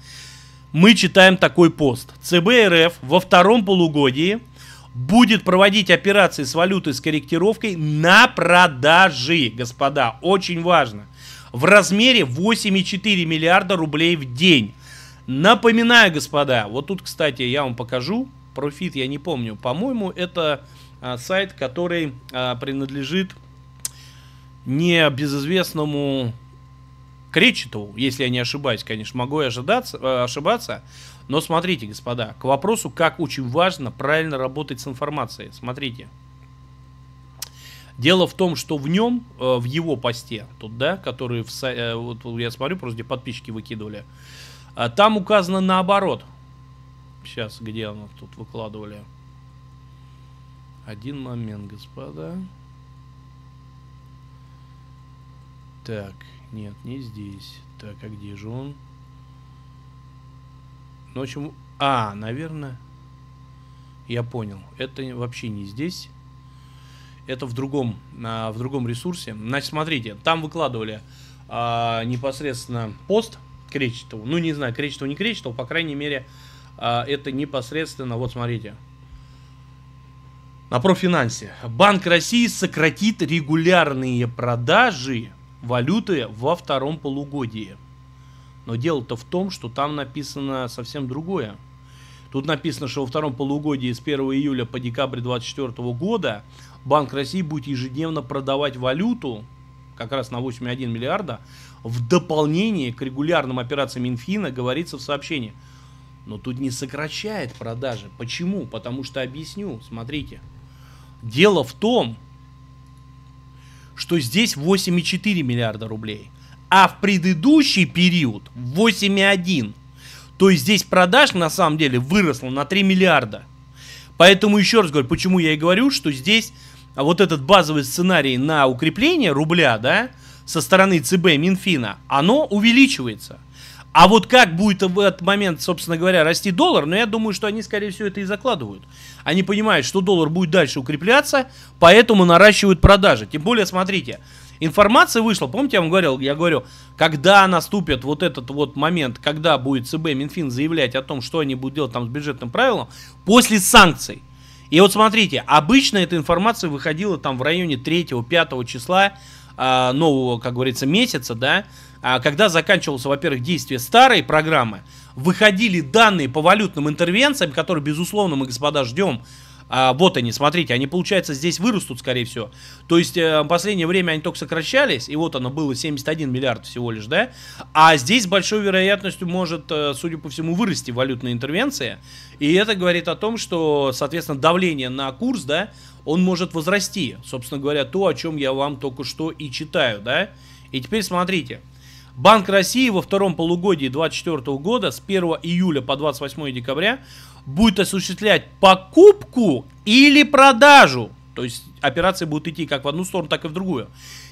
Мы читаем такой пост. ЦБ РФ во втором полугодии – будет проводить операции с валютой с корректировкой на продажи, господа. Очень важно. В размере 8,4 миллиарда рублей в день. Напоминаю, господа, вот тут, кстати, я вам покажу. Профит я не помню. По-моему, это а, сайт, который а, принадлежит небезызвестному Кречетову, если я не ошибаюсь, конечно, могу ожидаться, э, ошибаться. Но смотрите, господа, к вопросу, как очень важно правильно работать с информацией. Смотрите. Дело в том, что в нем, э, в его посте, тут, да, который в, э, вот я смотрю, просто где подписчики выкидывали, э, там указано наоборот. Сейчас, где оно тут выкладывали? Один момент, господа. Так, нет, не здесь. Так, а где же он? Ну, в общем, А, наверное... Я понял. Это вообще не здесь. Это в другом, а, в другом ресурсе. Значит, смотрите, там выкладывали а, непосредственно пост Кречетову. Ну, не знаю, Кречетову не Кречетову, по крайней мере, а, это непосредственно... Вот, смотрите. На профинансе. Банк России сократит регулярные продажи валюты во втором полугодии. Но дело-то в том, что там написано совсем другое. Тут написано, что во втором полугодии с 1 июля по декабрь 2024 года Банк России будет ежедневно продавать валюту, как раз на 8,1 миллиарда, в дополнение к регулярным операциям Минфина, говорится в сообщении. Но тут не сокращает продажи. Почему? Потому что объясню, смотрите. Дело в том, что здесь 8,4 миллиарда рублей а в предыдущий период 8,1. То есть здесь продаж на самом деле выросло на 3 миллиарда. Поэтому еще раз говорю, почему я и говорю, что здесь вот этот базовый сценарий на укрепление рубля, да, со стороны ЦБ Минфина, оно увеличивается. А вот как будет в этот момент, собственно говоря, расти доллар, ну я думаю, что они, скорее всего, это и закладывают. Они понимают, что доллар будет дальше укрепляться, поэтому наращивают продажи. Тем более, смотрите, Информация вышла, помните, я вам говорил, я говорю, когда наступит вот этот вот момент, когда будет ЦБ, Минфин заявлять о том, что они будут делать там с бюджетным правилом, после санкций. И вот смотрите, обычно эта информация выходила там в районе 3-5 числа э, нового, как говорится, месяца, да, э, когда заканчивалось, во-первых, действие старой программы, выходили данные по валютным интервенциям, которые, безусловно, мы, господа, ждем а, вот они, смотрите, они, получается, здесь вырастут, скорее всего. То есть, э, в последнее время они только сокращались, и вот оно было 71 миллиард всего лишь, да? А здесь большой вероятностью может, э, судя по всему, вырасти валютная интервенция. И это говорит о том, что, соответственно, давление на курс, да, он может возрасти. Собственно говоря, то, о чем я вам только что и читаю, да? И теперь смотрите. Банк России во втором полугодии 2024 года с 1 июля по 28 декабря будет осуществлять покупку или продажу. То есть операции будут идти как в одну сторону, так и в другую.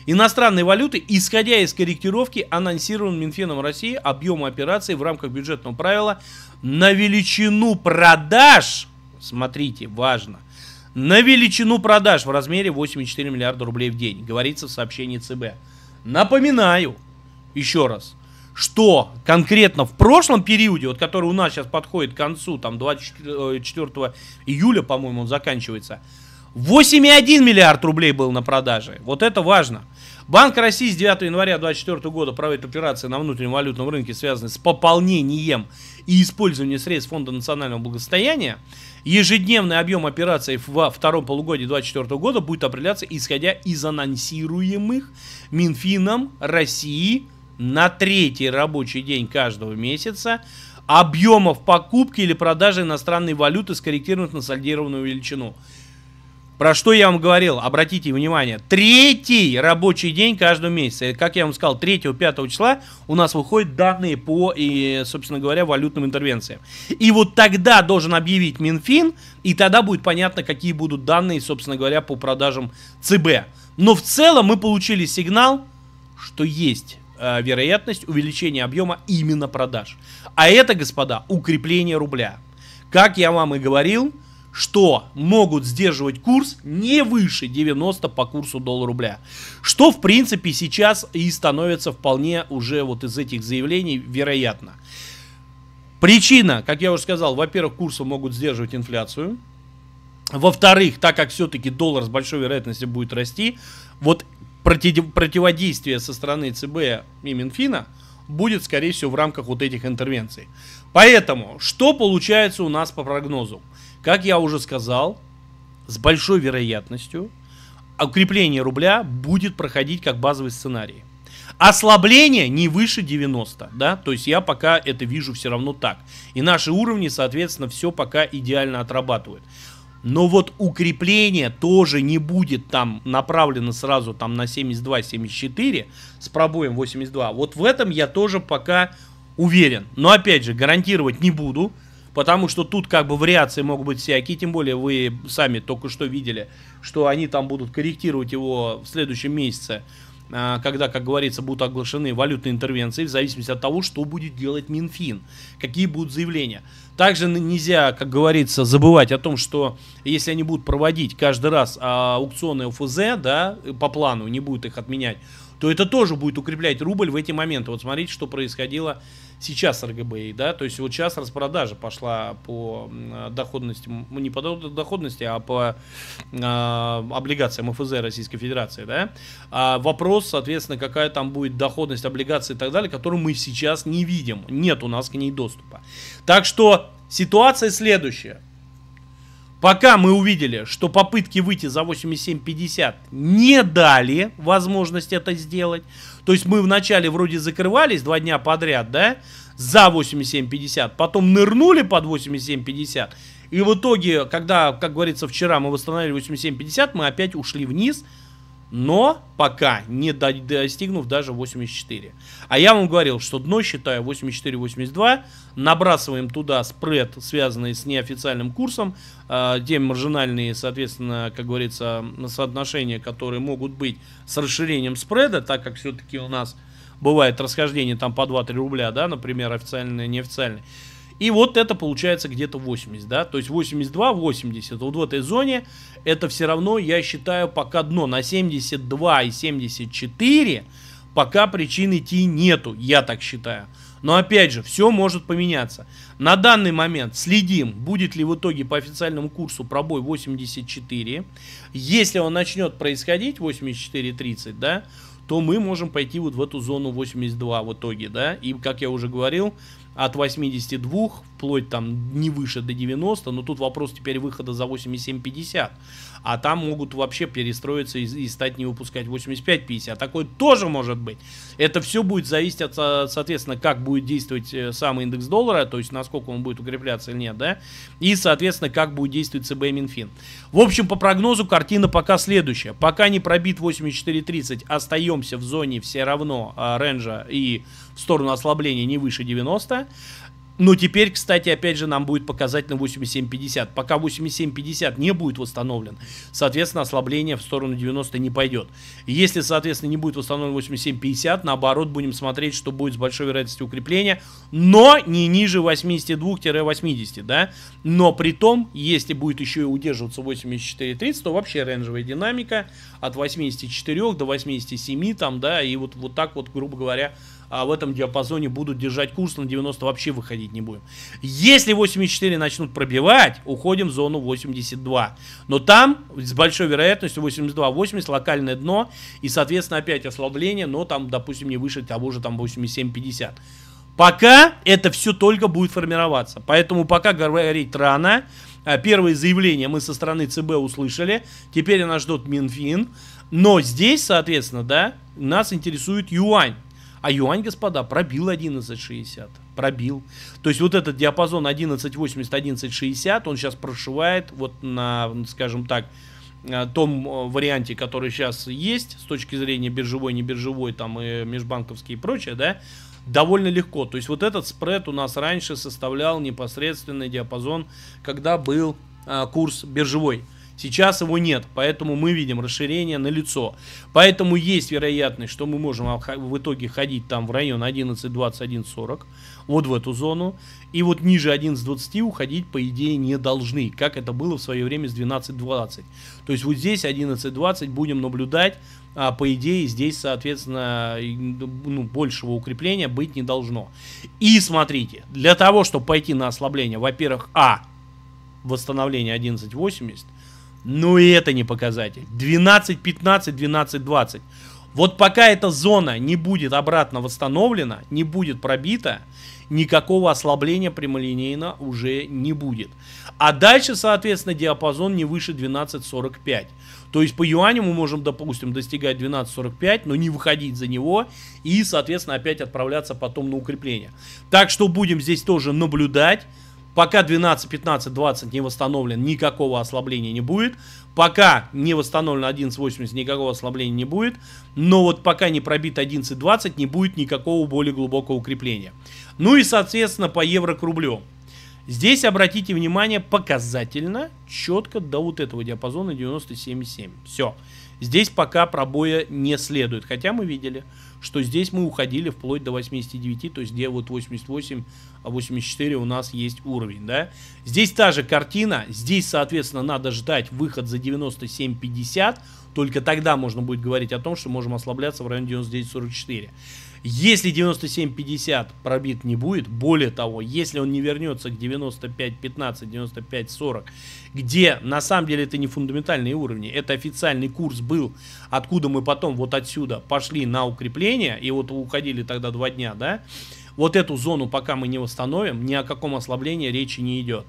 Иностранной валюты, исходя из корректировки, анонсирован Минфином России объема операций в рамках бюджетного правила на величину продаж, смотрите, важно, на величину продаж в размере 8,4 миллиарда рублей в день, говорится в сообщении ЦБ. Напоминаю, еще раз, что конкретно в прошлом периоде, вот который у нас сейчас подходит к концу, там 24 э, июля, по-моему, он заканчивается, 8,1 миллиард рублей был на продаже. Вот это важно. Банк России с 9 января 2024 года проводит операции на внутреннем валютном рынке, связанные с пополнением и использованием средств Фонда национального благосостояния. Ежедневный объем операций во втором полугодии 2024 года будет определяться исходя из анонсируемых Минфином России на третий рабочий день каждого месяца объемов покупки или продажи иностранной валюты, скорректированных на сальдированную величину. Про что я вам говорил, обратите внимание, третий рабочий день каждого месяца. как я вам сказал, 3-5 числа у нас выходят данные по, и, собственно говоря, валютным интервенциям. И вот тогда должен объявить Минфин, и тогда будет понятно, какие будут данные, собственно говоря, по продажам ЦБ. Но в целом мы получили сигнал, что есть э, вероятность увеличения объема именно продаж. А это, господа, укрепление рубля. Как я вам и говорил, что могут сдерживать курс не выше 90 по курсу доллара рубля. Что, в принципе, сейчас и становится вполне уже вот из этих заявлений вероятно. Причина, как я уже сказал, во-первых, курсы могут сдерживать инфляцию. Во-вторых, так как все-таки доллар с большой вероятностью будет расти, вот противодействие со стороны ЦБ и Минфина будет, скорее всего, в рамках вот этих интервенций. Поэтому, что получается у нас по прогнозу? Как я уже сказал, с большой вероятностью укрепление рубля будет проходить как базовый сценарий. Ослабление не выше 90, да, то есть я пока это вижу все равно так. И наши уровни, соответственно, все пока идеально отрабатывают но вот укрепление тоже не будет там направлено сразу там на 72-74 с пробоем 82. Вот в этом я тоже пока уверен. Но опять же, гарантировать не буду, потому что тут как бы вариации могут быть всякие, тем более вы сами только что видели, что они там будут корректировать его в следующем месяце. А, когда, как говорится, будут оглашены валютные интервенции в зависимости от того, что будет делать Минфин, какие будут заявления. Также нельзя, как говорится, забывать о том, что если они будут проводить каждый раз а, аукционы ОФЗ, да, по плану, не будут их отменять, то это тоже будет укреплять рубль в эти моменты. Вот смотрите, что происходило сейчас с РГБИ, да, то есть вот сейчас распродажа пошла по доходности, не по доходности, а по э, облигациям ФЗ Российской Федерации, да. А вопрос, соответственно, какая там будет доходность облигаций и так далее, которую мы сейчас не видим, нет у нас к ней доступа. Так что ситуация следующая. Пока мы увидели, что попытки выйти за 87.50 не дали возможность это сделать. То есть мы вначале вроде закрывались два дня подряд, да, за 87.50, потом нырнули под 87.50. И в итоге, когда, как говорится, вчера мы восстановили 87.50, мы опять ушли вниз – но пока не достигнув даже 84. А я вам говорил, что дно считаю 84-82, набрасываем туда спред, связанный с неофициальным курсом, а, те маржинальные, соответственно, как говорится, соотношения, которые могут быть с расширением спреда, так как все-таки у нас бывает расхождение там по 2-3 рубля, да, например, официальное, неофициальное. И вот это получается где-то 80, да, то есть 82, 80. Вот в этой зоне это все равно, я считаю, пока дно на 72 и 74, пока причин идти нету, я так считаю. Но опять же, все может поменяться. На данный момент следим, будет ли в итоге по официальному курсу пробой 84. Если он начнет происходить 84.30, да, то мы можем пойти вот в эту зону 82 в итоге, да. И, как я уже говорил, от 82 вплоть там не выше до 90, но тут вопрос теперь выхода за 87.50, а там могут вообще перестроиться и, и стать не выпускать 85.50, такое тоже может быть. Это все будет зависеть от, соответственно, как будет действовать э, сам индекс доллара, то есть насколько он будет укрепляться или нет, да, и, соответственно, как будет действовать ЦБ Минфин. В общем, по прогнозу картина пока следующая. Пока не пробит 84.30, остаемся в зоне все равно а, ренжа и в сторону ослабления не выше 90. Но ну, теперь, кстати, опять же, нам будет показательно 87.50. Пока 87.50 не будет восстановлен, соответственно, ослабление в сторону 90 не пойдет. Если, соответственно, не будет восстановлен 87.50, наоборот, будем смотреть, что будет с большой вероятностью укрепления, но не ниже 82-80, да? Но при том, если будет еще и удерживаться 84.30, то вообще рейнджевая динамика от 84 до 87, там, да, и вот, вот так вот, грубо говоря, а, в этом диапазоне будут держать курс, на 90 вообще выходить не будем. Если 84 начнут пробивать, уходим в зону 82. Но там с большой вероятностью 82-80 локальное дно и, соответственно, опять ослабление, но там, допустим, не выше того же там 87-50. Пока это все только будет формироваться. Поэтому пока говорить рано. А, первые заявления мы со стороны ЦБ услышали. Теперь нас ждет Минфин. Но здесь, соответственно, да, нас интересует юань. А юань, господа, пробил 11.60. Пробил. То есть вот этот диапазон 11.80-11.60, он сейчас прошивает вот на, скажем так, э, том э, варианте, который сейчас есть с точки зрения биржевой, не биржевой, там и межбанковский и прочее, да, довольно легко. То есть вот этот спред у нас раньше составлял непосредственный диапазон, когда был э, курс биржевой. Сейчас его нет, поэтому мы видим расширение на лицо. Поэтому есть вероятность, что мы можем в итоге ходить там в район 11, 20, 40, вот в эту зону. И вот ниже 11, 20 уходить, по идее, не должны, как это было в свое время с 12, 20. То есть вот здесь 11, 20 будем наблюдать, а по идее здесь, соответственно, ну, большего укрепления быть не должно. И смотрите, для того, чтобы пойти на ослабление, во-первых, а, восстановление 1180, ну и это не показатель. 12, 15, 12, 20. Вот пока эта зона не будет обратно восстановлена, не будет пробита, никакого ослабления прямолинейно уже не будет. А дальше, соответственно, диапазон не выше 12.45. То есть по юаню мы можем, допустим, достигать 12.45, но не выходить за него и, соответственно, опять отправляться потом на укрепление. Так что будем здесь тоже наблюдать. Пока 12, 15, 20 не восстановлен, никакого ослабления не будет. Пока не восстановлен 11.80, никакого ослабления не будет. Но вот пока не пробит 11.20, не будет никакого более глубокого укрепления. Ну и, соответственно, по евро к рублю. Здесь, обратите внимание, показательно, четко до вот этого диапазона 97,7. Все. Здесь пока пробоя не следует, хотя мы видели – что здесь мы уходили вплоть до 89, то есть где вот 88, 84 а у нас есть уровень, да. Здесь та же картина, здесь, соответственно, надо ждать выход за 97,50, только тогда можно будет говорить о том, что можем ослабляться в районе 99,44. Если 97-50 пробит не будет, более того, если он не вернется к 95-15, 95-40, где на самом деле это не фундаментальные уровни, это официальный курс был, откуда мы потом вот отсюда пошли на укрепление, и вот уходили тогда два дня, да, вот эту зону пока мы не восстановим, ни о каком ослаблении речи не идет.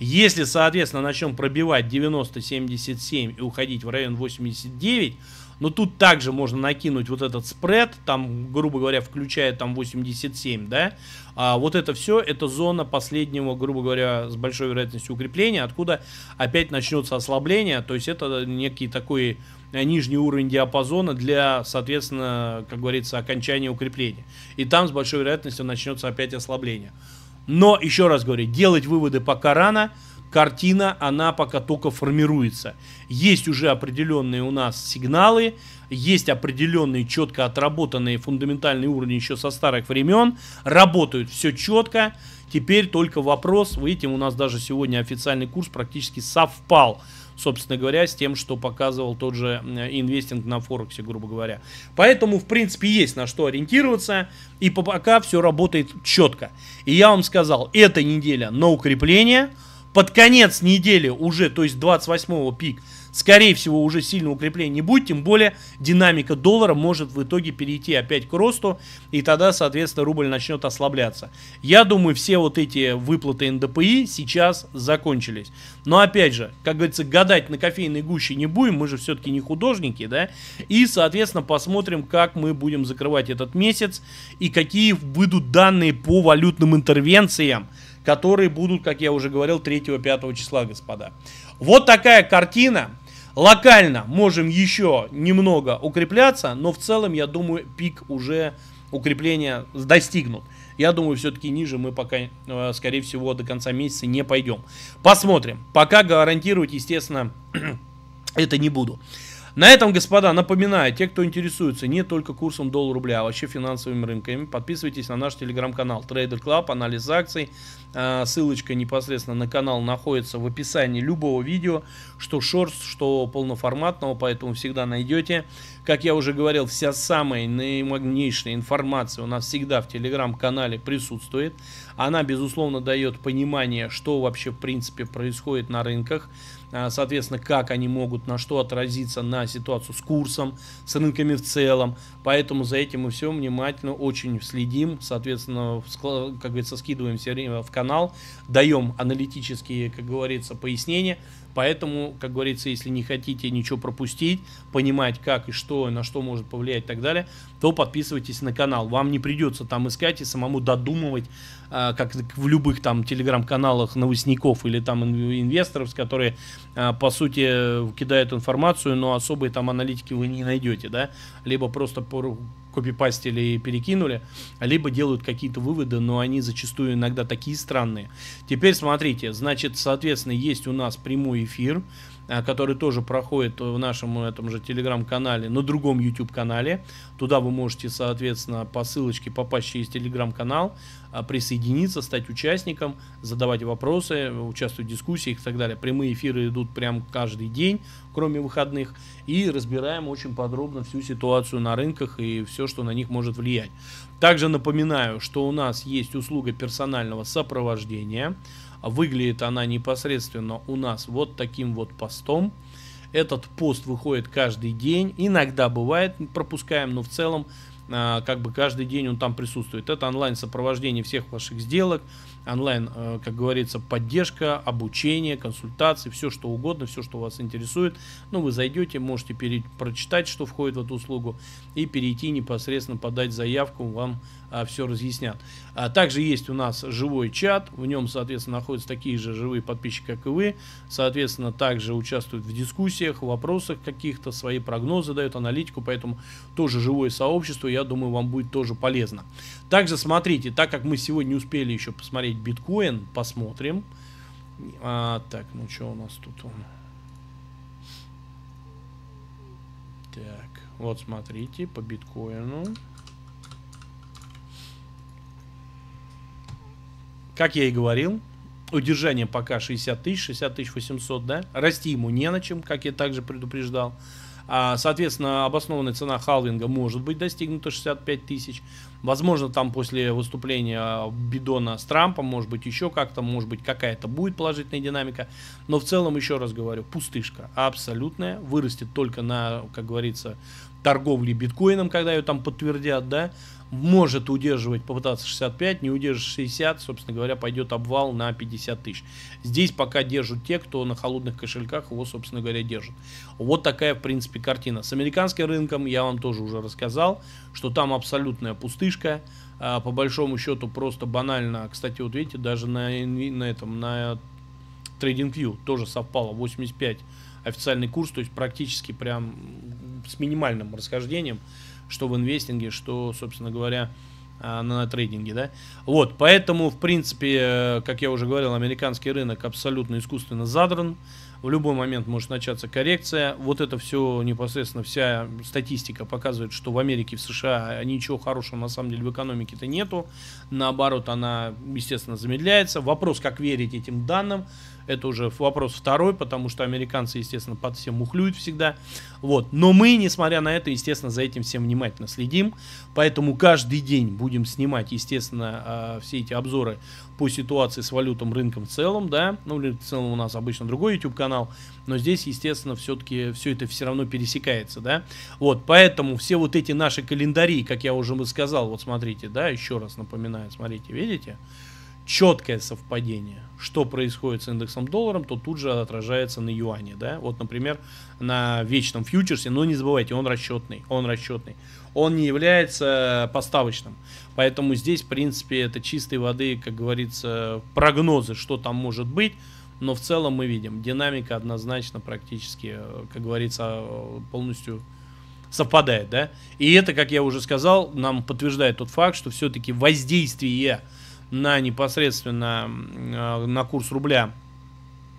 Если, соответственно, начнем пробивать 90-77 и уходить в район 89, но тут также можно накинуть вот этот спред, там, грубо говоря, включая там 87, да. А вот это все, это зона последнего, грубо говоря, с большой вероятностью укрепления, откуда опять начнется ослабление. То есть это некий такой э, нижний уровень диапазона для, соответственно, как говорится, окончания укрепления. И там с большой вероятностью начнется опять ослабление. Но, еще раз говорю, делать выводы пока рано – картина, она пока только формируется. Есть уже определенные у нас сигналы, есть определенные четко отработанные фундаментальные уровни еще со старых времен, работают все четко. Теперь только вопрос, видите, у нас даже сегодня официальный курс практически совпал собственно говоря, с тем, что показывал тот же э, инвестинг на Форексе, грубо говоря. Поэтому, в принципе, есть на что ориентироваться, и пока все работает четко. И я вам сказал, эта неделя на укрепление – под конец недели уже, то есть 28-го пик, скорее всего, уже сильно укрепления не будет, тем более динамика доллара может в итоге перейти опять к росту, и тогда, соответственно, рубль начнет ослабляться. Я думаю, все вот эти выплаты НДПИ сейчас закончились. Но опять же, как говорится, гадать на кофейной гуще не будем, мы же все-таки не художники, да, и, соответственно, посмотрим, как мы будем закрывать этот месяц, и какие выйдут данные по валютным интервенциям, которые будут, как я уже говорил, 3-5 числа, господа. Вот такая картина. Локально можем еще немного укрепляться, но в целом, я думаю, пик уже укрепления достигнут. Я думаю, все-таки ниже мы пока, э, скорее всего, до конца месяца не пойдем. Посмотрим. Пока гарантировать, естественно, (clears throat) это не буду. На этом, господа, напоминаю, те, кто интересуется не только курсом доллар-рубля, а вообще финансовыми рынками, подписывайтесь на наш телеграм-канал Trader Club, анализ акций. А, ссылочка непосредственно на канал находится в описании любого видео, что шорт, что полноформатного, поэтому всегда найдете. Как я уже говорил, вся самая наимагнейшая информация у нас всегда в телеграм-канале присутствует. Она, безусловно, дает понимание, что вообще в принципе происходит на рынках. А, соответственно, как они могут, на что отразиться на ситуацию с курсом, с рынками в целом. Поэтому за этим мы все внимательно очень следим, соответственно, как говорится, скидываем все время в канал, даем аналитические, как говорится, пояснения. Поэтому, как говорится, если не хотите ничего пропустить, понимать, как и что, на что может повлиять и так далее, то подписывайтесь на канал. Вам не придется там искать и самому додумывать, а, как в любых там телеграм-каналах новостников или там инвесторов, которые, а, по сути, э, кидают информацию, но особые там аналитики вы не найдете, да, либо просто копипастили и перекинули, либо делают какие-то выводы, но они зачастую иногда такие странные. Теперь смотрите, значит, соответственно, есть у нас прямой эфир, Э, который тоже проходит в нашем этом же телеграм-канале, на другом YouTube-канале. Туда вы можете, соответственно, по ссылочке попасть через телеграм-канал, э, присоединиться, стать участником, задавать вопросы, участвовать в дискуссиях и так далее. Прямые эфиры идут прям каждый день, кроме выходных, и разбираем очень подробно всю ситуацию на рынках и все, что на них может влиять. Также напоминаю, что у нас есть услуга персонального сопровождения – Выглядит она непосредственно у нас вот таким вот постом. Этот пост выходит каждый день. Иногда бывает, пропускаем, но в целом а, как бы каждый день он там присутствует. Это онлайн сопровождение всех ваших сделок, онлайн, э, как говорится, поддержка, обучение, консультации, все что угодно, все что вас интересует. Но ну, вы зайдете, можете пере- что входит в эту услугу и перейти непосредственно подать заявку вам а, все разъяснят. А, также есть у нас живой чат, в нем, соответственно, находятся такие же живые подписчики, как и вы. Соответственно, также участвуют в дискуссиях, в вопросах каких-то, свои прогнозы дают, аналитику, поэтому тоже живое сообщество, я думаю, вам будет тоже полезно. Также смотрите, так как мы сегодня успели еще посмотреть биткоин, посмотрим. А, так, ну что у нас тут Так, вот смотрите, по биткоину. Как я и говорил, удержание пока 60 тысяч, 60 тысяч 800, да? Расти ему не на чем, как я также предупреждал. А, соответственно, обоснованная цена халвинга может быть достигнута 65 тысяч. Возможно, там после выступления Бидона с Трампом, может быть, еще как-то, может быть, какая-то будет положительная динамика. Но в целом, еще раз говорю, пустышка абсолютная. Вырастет только на, как говорится, торговле биткоином, когда ее там подтвердят, да может удерживать, попытаться 65, не удержит 60, собственно говоря, пойдет обвал на 50 тысяч. Здесь пока держат те, кто на холодных кошельках его, собственно говоря, держит. Вот такая, в принципе, картина. С американским рынком я вам тоже уже рассказал, что там абсолютная пустышка, а, по большому счету просто банально, кстати, вот видите, даже на, на этом, на TradingView тоже совпало 85 официальный курс, то есть практически прям с минимальным расхождением что в инвестинге, что, собственно говоря, а, на трейдинге, да. Вот, поэтому, в принципе, э, как я уже говорил, американский рынок абсолютно искусственно задран. В любой момент может начаться коррекция. Вот это все непосредственно вся статистика показывает, что в Америке, в США ничего хорошего на самом деле в экономике-то нету. Наоборот, она, естественно, замедляется. Вопрос, как верить этим данным. Это уже вопрос второй, потому что американцы, естественно, под всем мухлюют всегда. Вот. Но мы, несмотря на это, естественно, за этим всем внимательно следим. Поэтому каждый день будем снимать, естественно, а, все эти обзоры по ситуации с валютом, рынком в целом, да, ну, в целом у нас обычно другой YouTube канал, но здесь, естественно, все-таки все это все равно пересекается, да, вот, поэтому все вот эти наши календари, как я уже сказал, вот смотрите, да, еще раз напоминаю, смотрите, видите, четкое совпадение. Что происходит с индексом долларом, то тут же отражается на юане, да. Вот, например, на вечном фьючерсе, но не забывайте, он расчетный, он расчетный. Он не является поставочным. Поэтому здесь, в принципе, это чистой воды, как говорится, прогнозы, что там может быть. Но в целом мы видим, динамика однозначно практически, как говорится, полностью совпадает, да. И это, как я уже сказал, нам подтверждает тот факт, что все-таки воздействие на непосредственно э, на курс рубля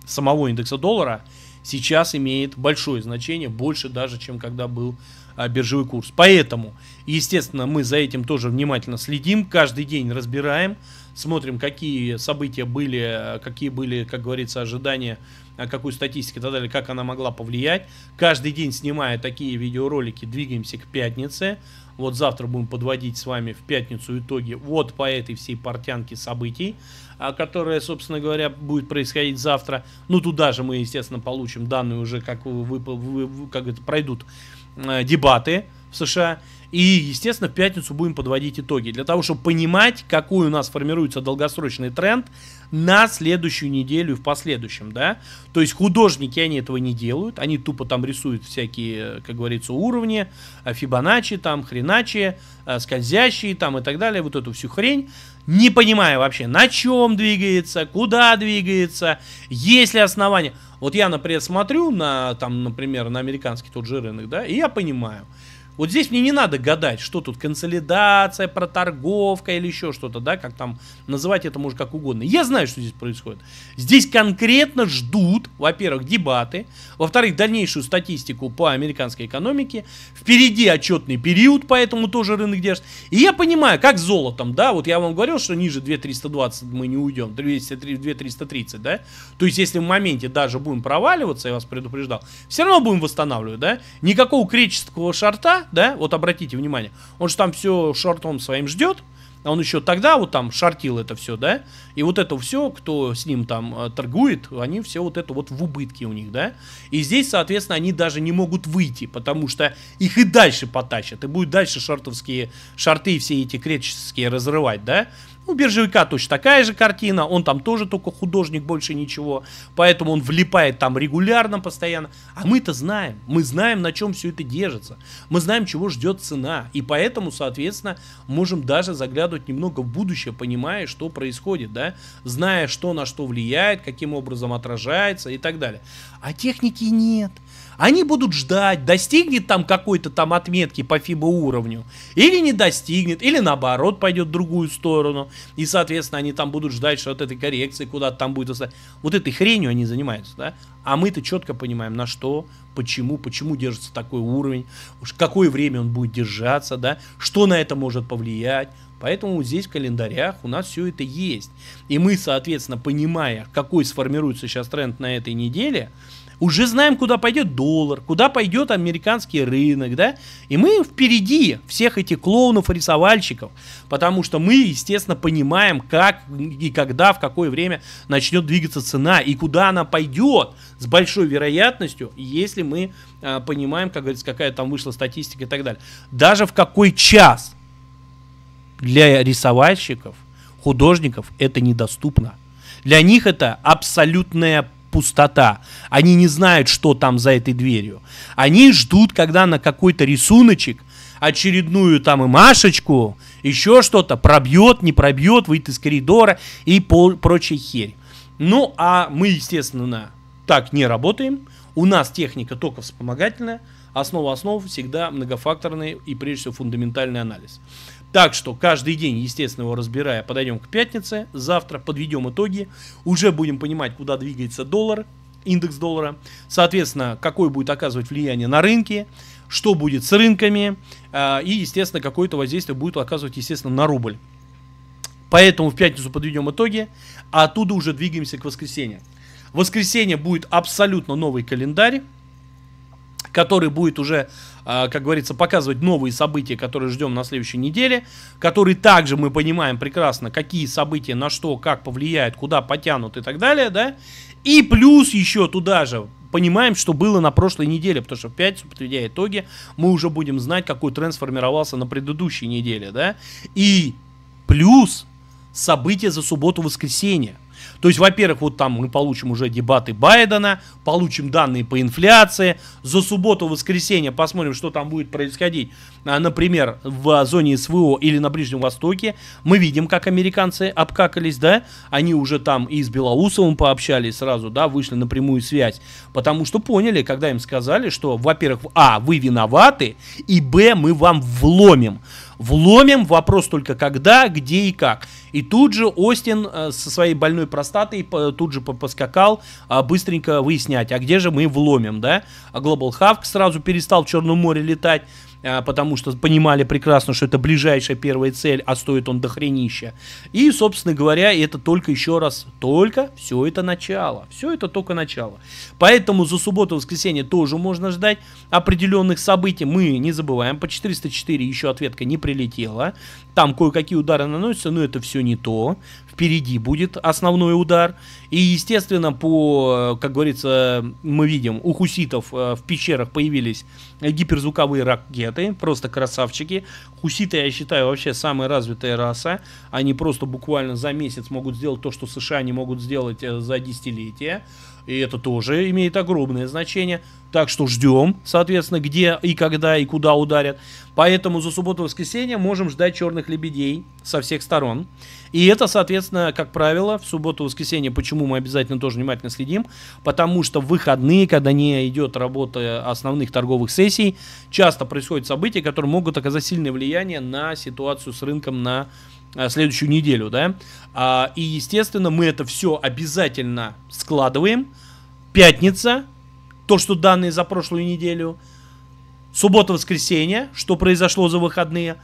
самого индекса доллара сейчас имеет большое значение, больше даже, чем когда был а, биржевой курс. Поэтому, естественно, мы за этим тоже внимательно следим, каждый день разбираем, смотрим, какие события были, какие были, как говорится, ожидания, а, какую статистику и так далее, как она могла повлиять. Каждый день снимая такие видеоролики, двигаемся к пятнице. Вот завтра будем подводить с вами в пятницу итоги вот по этой всей портянке событий, а, которая, собственно говоря, будет происходить завтра. Ну, туда же мы, естественно, получим данные уже, как, вы, вы, как это, пройдут э, дебаты в США. И, естественно, в пятницу будем подводить итоги. Для того, чтобы понимать, какой у нас формируется долгосрочный тренд на следующую неделю и в последующем, да. То есть художники, они этого не делают. Они тупо там рисуют всякие, как говорится, уровни. Э, Фибоначчи там, хреначи, э, скользящие там и так далее. Вот эту всю хрень. Не понимая вообще, на чем двигается, куда двигается, есть ли основания. Вот я, например, смотрю на, там, например, на американский тот же рынок, да, и я понимаю – вот здесь мне не надо гадать, что тут консолидация, проторговка или еще что-то, да, как там называть это может как угодно. Я знаю, что здесь происходит. Здесь конкретно ждут, во-первых, дебаты, во-вторых, дальнейшую статистику по американской экономике. Впереди отчетный период, поэтому тоже рынок держит. И я понимаю, как золотом, да, вот я вам говорил, что ниже 2320 мы не уйдем, 2330, да. То есть, если в моменте даже будем проваливаться, я вас предупреждал, все равно будем восстанавливать, да. Никакого креческого шарта да, вот обратите внимание, он же там все шортом своим ждет, а он еще тогда вот там шортил это все, да, и вот это все, кто с ним там э, торгует, они все вот это вот в убытке у них, да, и здесь, соответственно, они даже не могут выйти, потому что их и дальше потащат, и будет дальше шортовские шорты все эти креческие разрывать, да, у биржевика точно такая же картина, он там тоже только художник, больше ничего. Поэтому он влипает там регулярно, постоянно. А мы-то знаем, мы знаем, на чем все это держится. Мы знаем, чего ждет цена. И поэтому, соответственно, можем даже заглядывать немного в будущее, понимая, что происходит, да? Зная, что на что влияет, каким образом отражается и так далее. А техники нет. Они будут ждать, достигнет там какой-то там отметки по Фибо уровню, или не достигнет, или наоборот пойдет в другую сторону и, соответственно, они там будут ждать, что от этой коррекции куда-то там будет... Вот этой хренью они занимаются, да? А мы-то четко понимаем, на что, почему, почему держится такой уровень, какое время он будет держаться, да? Что на это может повлиять, Поэтому здесь в календарях у нас все это есть. И мы, соответственно, понимая, какой сформируется сейчас тренд на этой неделе, уже знаем, куда пойдет доллар, куда пойдет американский рынок, да, и мы впереди всех этих клоунов и рисовальщиков, потому что мы, естественно, понимаем, как и когда, в какое время начнет двигаться цена и куда она пойдет с большой вероятностью, если мы э, понимаем, как говорится, какая там вышла статистика и так далее. Даже в какой час для рисовальщиков, художников это недоступно. Для них это абсолютная пустота. Они не знают, что там за этой дверью. Они ждут, когда на какой-то рисуночек очередную там и Машечку, еще что-то, пробьет, не пробьет, выйдет из коридора и по- прочая херь. Ну, а мы, естественно, так не работаем. У нас техника только вспомогательная. Основа основ всегда многофакторный и, прежде всего, фундаментальный анализ. Так что каждый день, естественно, его разбирая, подойдем к пятнице. Завтра подведем итоги. Уже будем понимать, куда двигается доллар, индекс доллара. Соответственно, какое будет оказывать влияние на рынки, что будет с рынками. А, и, естественно, какое-то воздействие будет оказывать, естественно, на рубль. Поэтому в пятницу подведем итоги, а оттуда уже двигаемся к воскресенью. В воскресенье будет абсолютно новый календарь который будет уже, а, как говорится, показывать новые события, которые ждем на следующей неделе, который также мы понимаем прекрасно, какие события на что, как повлияют, куда потянут и так далее, да, и плюс еще туда же понимаем, что было на прошлой неделе, потому что в пятницу, подведя итоги, мы уже будем знать, какой тренд сформировался на предыдущей неделе, да, и плюс события за субботу-воскресенье – то есть, во-первых, вот там мы получим уже дебаты Байдена, получим данные по инфляции. За субботу-воскресенье посмотрим, что там будет происходить, а, например, в зоне СВО или на Ближнем Востоке. Мы видим, как американцы обкакались, да? Они уже там и с Белоусовым пообщались сразу, да, вышли на прямую связь. Потому что поняли, когда им сказали, что, во-первых, а, вы виноваты, и б, мы вам вломим. Вломим, вопрос только когда, где и как. И тут же Остин э, со своей больной простатой по, тут же поскакал а, быстренько выяснять, а где же мы вломим, да? А Global Hawk сразу перестал в Черном море летать. А, потому что понимали прекрасно, что это ближайшая первая цель, а стоит он дохренища. И, собственно говоря, это только еще раз, только все это начало. Все это только начало. Поэтому за субботу-воскресенье тоже можно ждать определенных событий. Мы не забываем, по 404 еще ответка не прилетела. Там кое-какие удары наносятся, но это все не то. Впереди будет основной удар. И, естественно, по, как говорится, мы видим, у хуситов э, в пещерах появились гиперзвуковые ракеты планеты, просто красавчики. Хуситы, я считаю, вообще самая развитая раса. Они просто буквально за месяц могут сделать то, что США не могут сделать э, за десятилетия. И это тоже имеет огромное значение. Так что ждем, соответственно, где и когда и куда ударят. Поэтому за субботу-воскресенье можем ждать черных лебедей со всех сторон. И это, соответственно, как правило, в субботу-воскресенье, почему мы обязательно тоже внимательно следим, потому что в выходные, когда не идет работа основных торговых сессий, часто происходят события, которые могут оказать сильное влияние на ситуацию с рынком на э, следующую неделю, да. А, и, естественно, мы это все обязательно складываем. Пятница, то, что данные за прошлую неделю – суббота-воскресенье, что произошло за выходные.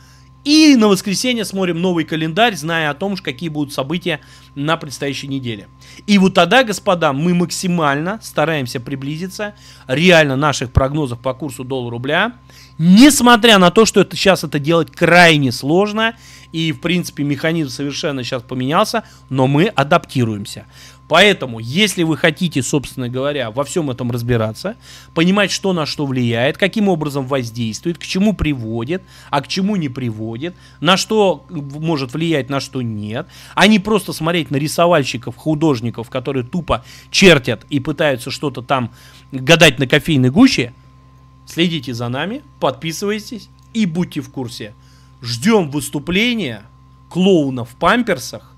И на воскресенье смотрим новый календарь, зная о том, какие будут события на предстоящей неделе. И вот тогда, господа, мы максимально стараемся приблизиться реально наших прогнозов по курсу доллара-рубля, несмотря на то, что это, сейчас это делать крайне сложно, и, в принципе, механизм совершенно сейчас поменялся, но мы адаптируемся. Поэтому, если вы хотите, собственно говоря, во всем этом разбираться, понимать, что на что влияет, каким образом воздействует, к чему приводит, а к чему не приводит, на что может влиять, на что нет, а не просто смотреть на рисовальщиков, художников, которые тупо чертят и пытаются что-то там гадать на кофейной гуще, следите за нами, подписывайтесь и будьте в курсе. Ждем выступления клоуна в памперсах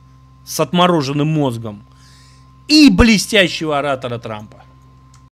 с отмороженным мозгом – и блестящего оратора Трампа.